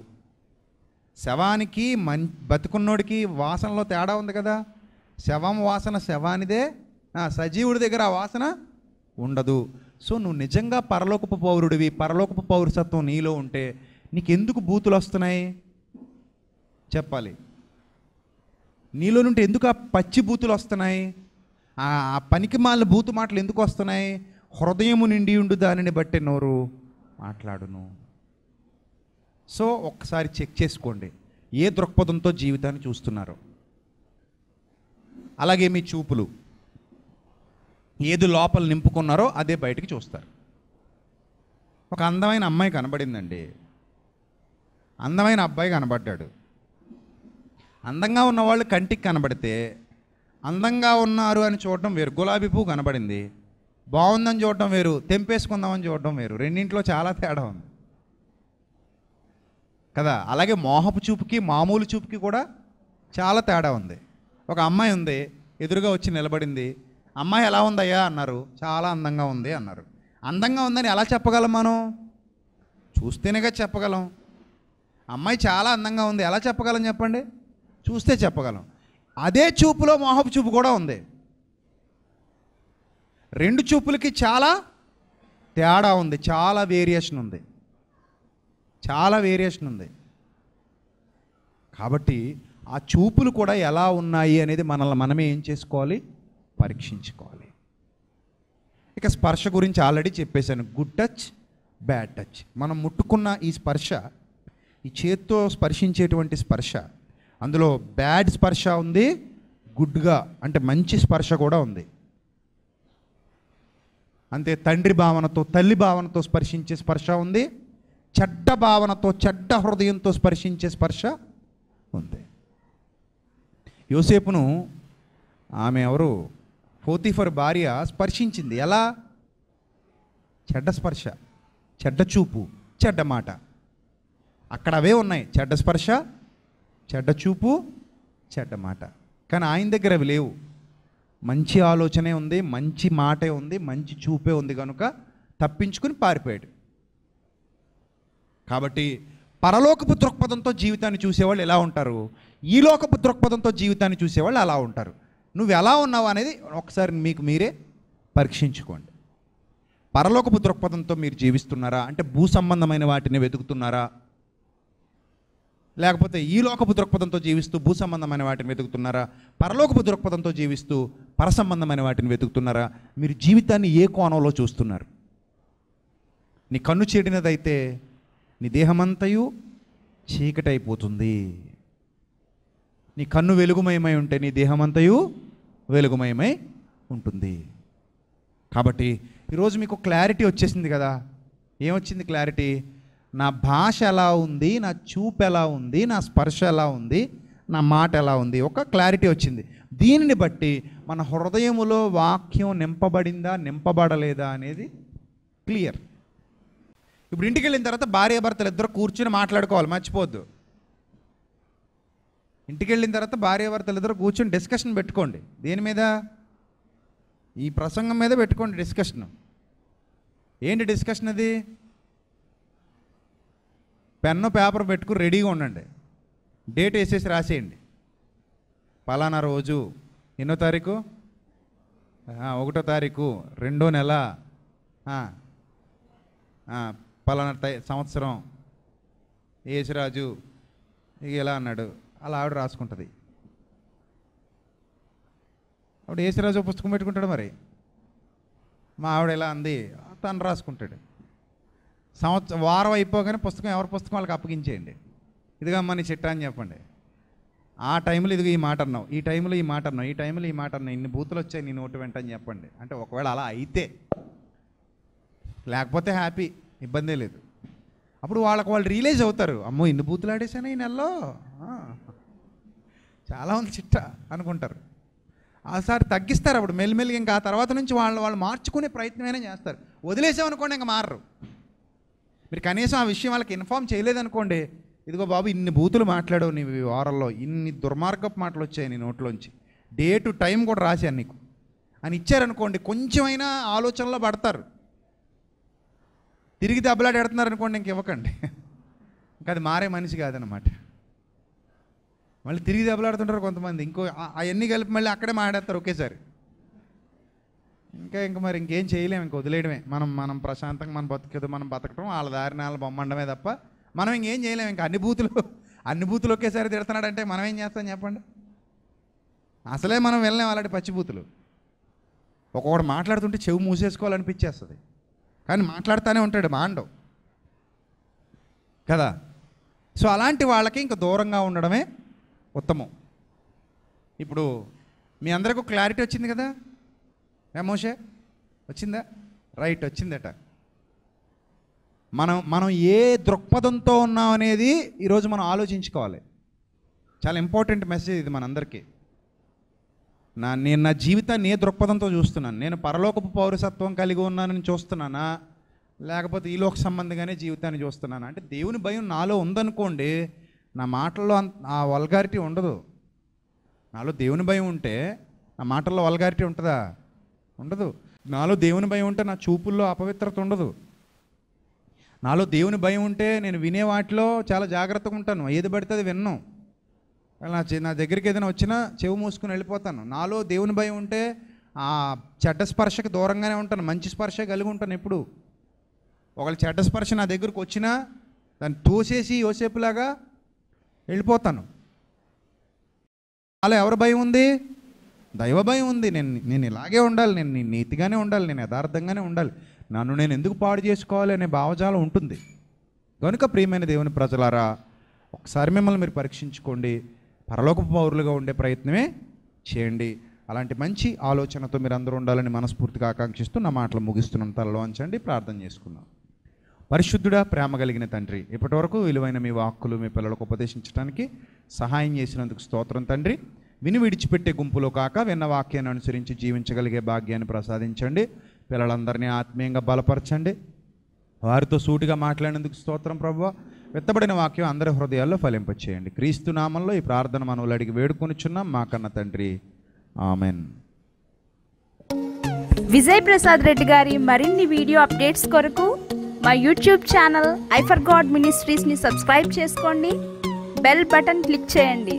శవానికి మం బతుకున్నోడికి వాసనలో తేడా ఉంది కదా శవం వాసన శవానిదే సజీవుడి దగ్గర ఆ వాసన ఉండదు సో నువ్వు నిజంగా పరలోకపు పౌరుడివి పరలోకపు పౌరసత్వం నీలో ఉంటే నీకెందుకు బూతులు వస్తున్నాయి చెప్పాలి నీలో నుండి ఎందుకు ఆ పచ్చి బూతులు వస్తున్నాయి ఆ పనికి మాలిన బూతు మాటలు ఎందుకు వస్తున్నాయి హృదయము నిండి ఉండు దానిని బట్టే నోరు మాట్లాడును సో ఒక్కసారి చెక్ చేసుకోండి ఏ దృక్పథంతో జీవితాన్ని చూస్తున్నారు అలాగే మీ చూపులు ఏది లోపల నింపుకున్నారో అదే బయటికి చూస్తారు ఒక అందమైన అమ్మాయి కనబడిందండి అందమైన అబ్బాయి కనబడ్డాడు అందంగా ఉన్నవాళ్ళు కంటికి కనబడితే అందంగా ఉన్నారు అని చూడటం వేరు గులాబీ పువ్వు కనబడింది బాగుందని చూడటం వేరు తెంపేసుకుందామని చూడటం వేరు రెండింట్లో చాలా తేడా ఉంది కదా అలాగే మోహపు చూపుకి మామూలు చూపుకి కూడా చాలా తేడా ఉంది ఒక అమ్మాయి ఉంది ఎదురుగా వచ్చి నిలబడింది అమ్మాయి ఎలా ఉందయ్యా అన్నారు చాలా అందంగా ఉంది అన్నారు అందంగా ఉందని ఎలా చెప్పగలం మనం చూస్తేనేగా చెప్పగలం అమ్మాయి చాలా అందంగా ఉంది ఎలా చెప్పగలం చెప్పండి చూస్తే చెప్పగలం అదే చూపులో మోహపు చూపు కూడా ఉంది రెండు చూపులకి చాలా తేడా ఉంది చాలా వేరియేషన్ ఉంది చాలా వేరియేషన్ ఉంది కాబట్టి ఆ చూపులు కూడా ఎలా ఉన్నాయి అనేది మనల్ని మనమే ఏం చేసుకోవాలి పరీక్షించుకోవాలి ఇక స్పర్శ గురించి ఆల్రెడీ చెప్పేశాను గుడ్ టచ్ బ్యాడ్ టచ్ మనం ముట్టుకున్న ఈ స్పర్శ ఈ చేత్తో స్పర్శించేటువంటి స్పర్శ అందులో బ్యాడ్ స్పర్శ ఉంది గుడ్గా అంటే మంచి స్పర్శ కూడా ఉంది అంతే తండ్రి భావనతో తల్లి భావనతో స్పర్శించే స్పర్శ ఉంది చెడ్డ భావనతో చెడ్డ హృదయంతో స్పర్శించే స్పర్శ ఉంది యోసేపును ఆమె ఎవరు పోతిఫర్ భార్య స్పర్శించింది ఎలా చెడ్డ స్పర్శ చెడ్డ చూపు చెడ్డ మాట అక్కడ అవే ఉన్నాయి చెడ్డ స్పర్శ చెడ్డ చూపు చెడ్డ మాట కానీ ఆయన దగ్గర అవి లేవు మంచి ఆలోచనే ఉంది మంచి మాటే ఉంది మంచి చూపే ఉంది కనుక తప్పించుకుని పారిపోయాడు కాబట్టి పరలోకపు దృక్పథంతో జీవితాన్ని చూసేవాళ్ళు ఎలా ఉంటారు ఈ లోకపు దృక్పథంతో జీవితాన్ని చూసేవాళ్ళు అలా ఉంటారు నువ్వు ఎలా ఉన్నావు అనేది ఒకసారి మీకు మీరే పరీక్షించుకోండి పరలోకపు దృక్పథంతో మీరు జీవిస్తున్నారా అంటే భూ సంబంధమైన వాటిని వెతుకుతున్నారా లేకపోతే ఈ లోకపు దృక్పథంతో జీవిస్తూ భూ సంబంధమైన వాటిని వెతుకుతున్నారా పరలోకపు దృక్పథంతో జీవిస్తూ పరసంబంధమైన వాటిని వెతుకుతున్నారా మీరు జీవితాన్ని ఏ కోణంలో చూస్తున్నారు నీ కన్ను చేడినదైతే నీ దేహమంతయు చీకటైపోతుంది నీ కన్ను వెలుగుమయమై ఉంటే నీ దేహమంతయు వెలుగుమయమై ఉంటుంది కాబట్టి ఈరోజు మీకు క్లారిటీ వచ్చేసింది కదా ఏమొచ్చింది క్లారిటీ నా భాష ఎలా ఉంది నా చూపు ఎలా ఉంది నా స్పర్శ ఎలా ఉంది నా మాట ఎలా ఉంది ఒక క్లారిటీ వచ్చింది దీనిని బట్టి మన హృదయములో వాక్యం నింపబడిందా నింపబడలేదా అనేది క్లియర్ ఇప్పుడు ఇంటికి వెళ్ళిన తర్వాత భార్యాభర్తలు ఇద్దరు కూర్చుని మాట్లాడుకోవాలి మర్చిపోద్దు ఇంటికి వెళ్ళిన తర్వాత భర్తలు ఇద్దరు కూర్చొని డిస్కషన్ పెట్టుకోండి దేని మీద ఈ ప్రసంగం మీద పెట్టుకోండి డిస్కషన్ ఏంటి డిస్కషన్ అది పెన్ను పేపర్ పెట్టుకుని రెడీగా ఉండండి డేట్ వేసేసి రాసేయండి పలానా రోజు ఎన్నో తారీఖు ఒకటో తారీఖు రెండో నెల పలానా సంవత్సరం యేసురాజు ఇలా అన్నాడు అలా ఆవిడ రాసుకుంటుంది ఆవిడ ఏసీరాజు పుస్తకం పెట్టుకుంటాడు మరి మా ఆవిడ ఇలా అంది తను రాసుకుంటాడు సంవత్సరం వారం అయిపోగానే పుస్తకం ఎవరి పుస్తకం వాళ్ళకి అప్పగించేయండి ఇదిగా మన చెట్టా అని చెప్పండి ఆ టైంలో ఇదిగో ఈ మాట అన్నావు ఈ టైంలో ఈ మాట అన్నావు ఈ టైంలో ఈ మాట అన్నావు ఇన్ని బూతులు వచ్చాయి నీ నోటు వెంట అని చెప్పండి అంటే ఒకవేళ అలా అయితే లేకపోతే హ్యాపీ ఇబ్బందే లేదు అప్పుడు వాళ్ళకు వాళ్ళు రియలైజ్ అవుతారు అమ్మో ఇన్ని బూతులు ఆడేసాను ఈ నెలలో చాలా ఉంది చిట్ట అనుకుంటారు ఆసారి తగ్గిస్తారు అప్పుడు మెల్లిమెల్లి ఇంకా ఆ తర్వాత నుంచి వాళ్ళు వాళ్ళు మార్చుకునే ప్రయత్నమైనా చేస్తారు వదిలేసామనుకోండి ఇంకా మారరు మీరు కనీసం ఆ విషయం వాళ్ళకి ఇన్ఫామ్ చేయలేదనుకోండి ఇదిగో బాబు ఇన్ని బూతులు మాట్లాడవు నీ వారంలో ఇన్ని దుర్మార్గపు మాటలు వచ్చాయి నీ నోట్లోంచి డే టు టైం కూడా రాశాను నీకు అని ఇచ్చారనుకోండి కొంచెమైనా ఆలోచనలో పడతారు తిరిగి దెబ్బలాడి అనుకోండి ఇంక ఇవ్వకండి ఇంకా అది మారే మనిషి కాదనమాట మళ్ళీ తిరిగి దెబ్బలాడుతుంటారు కొంతమంది ఇంకో అవన్నీ కలిపి మళ్ళీ అక్కడే మాడేస్తారు ఒకేసారి ఇంకా ఇంకా మరి ఇంకేం చేయలేము ఇంక వదిలేయడమే మనం మనం ప్రశాంతంగా మనం బతుకేదో మనం బతకడం వాళ్ళ దారిని వాళ్ళ బొమ్మండమే తప్ప మనం ఇంకేం చేయలేము ఇంకా అన్ని బూతులు అన్ని బూతులు ఒకేసారి తిడుతున్నాడంటే మనం ఏం చేస్తాం చెప్పండి అసలే మనం వెళ్ళలేం అలాంటి పచ్చిబూతులు ఒక్కొక్కటి మాట్లాడుతుంటే చెవి మూసేసుకోవాలనిపించేస్తుంది కానీ మాట్లాడుతూనే ఉంటాడు మాండవు కదా సో అలాంటి వాళ్ళకి ఇంకా దూరంగా ఉండడమే ఉత్తమం ఇప్పుడు మీ అందరికీ క్లారిటీ వచ్చింది కదా మోషే వచ్చిందా రైట్ వచ్చిందట మనం మనం ఏ దృక్పథంతో ఉన్నాం అనేది ఈరోజు మనం ఆలోచించుకోవాలి చాలా ఇంపార్టెంట్ మెసేజ్ ఇది మనందరికీ నా నేను నా జీవితాన్ని ఏ దృక్పథంతో చూస్తున్నాను నేను పరలోకపు పౌరసత్వం కలిగి ఉన్నానని చూస్తున్నానా లేకపోతే ఈలోక సంబంధంగానే జీవితాన్ని చూస్తున్నానా అంటే దేవుని భయం నాలో ఉందనుకోండి నా మాటల్లో ఆ వల్గారిటీ ఉండదు నాలో దేవుని భయం ఉంటే నా మాటల్లో వల్గారిటీ ఉంటుందా ఉండదు నాలో దేవుని భయం ఉంటే నా చూపుల్లో అపవిత్రత ఉండదు నాలో దేవుని భయం ఉంటే నేను వినే వాటిలో చాలా జాగ్రత్తగా ఉంటాను ఏది పడితే అది విన్ను నా నా దగ్గరికి ఏదైనా వచ్చినా చెవు మూసుకుని వెళ్ళిపోతాను నాలో దేవుని భయం ఉంటే ఆ చెడ్డ స్పర్శకు దూరంగానే ఉంటాను మంచి స్పర్శ కలిగి ఉంటాను ఎప్పుడు ఒకళ్ళు చెడ్డ స్పర్శ నా దగ్గరకు వచ్చినా దాన్ని తోసేసి యోసేపులాగా వెళ్ళిపోతాను అలా ఎవరి భయం ఉంది దైవ భయం ఉంది నేను నేను ఇలాగే ఉండాలి నేను నీతిగానే ఉండాలి నేను యథార్థంగానే ఉండాలి నన్ను నేను ఎందుకు పాడు చేసుకోవాలి అనే భావజాలం ఉంటుంది కనుక ప్రియమైన దేవుని ప్రజలారా ఒకసారి మిమ్మల్ని మీరు పరీక్షించుకోండి పరలోక పౌరులుగా ఉండే ప్రయత్నమే చేయండి అలాంటి మంచి ఆలోచనతో మీరు అందరూ ఉండాలని మనస్ఫూర్తిగా ఆకాంక్షిస్తూ నా మాటలు ముగిస్తున్నంతలో ఉంచండి ప్రార్థన చేసుకుందాం పరిశుద్ధుడా ప్రేమ కలిగిన తండ్రి ఇప్పటి వరకు విలువైన మీ వాక్కులు మీ పిల్లలకు ఉపదేశించడానికి సహాయం చేసినందుకు స్తోత్రం తండ్రి విని విడిచిపెట్టే గుంపులో కాక విన్న వాక్యాన్ని అనుసరించి జీవించగలిగే భాగ్యాన్ని ప్రసాదించండి పిల్లలందరినీ ఆత్మీయంగా బలపరచండి వారితో సూటిగా మాట్లాడినందుకు స్తోత్రం ప్రభు వెత్తబడిన వాక్యం అందరి హృదయాల్లో ఫలింపచేయండి క్రీస్తు నామంలో ఈ ప్రార్థన మనవులు అడిగి వేడుకొనిచున్నాం మా కన్న తండ్రి ఆమెన్ విజయ్ ప్రసాద్ రెడ్డి గారి మరిన్ని వీడియో అప్డేట్స్ కొరకు మా యూట్యూబ్ ఛానల్ ఐఫర్ గాడ్ మినిస్ట్రీస్ని సబ్స్క్రైబ్ చేసుకోండి బెల్ బటన్ క్లిక్ చేయండి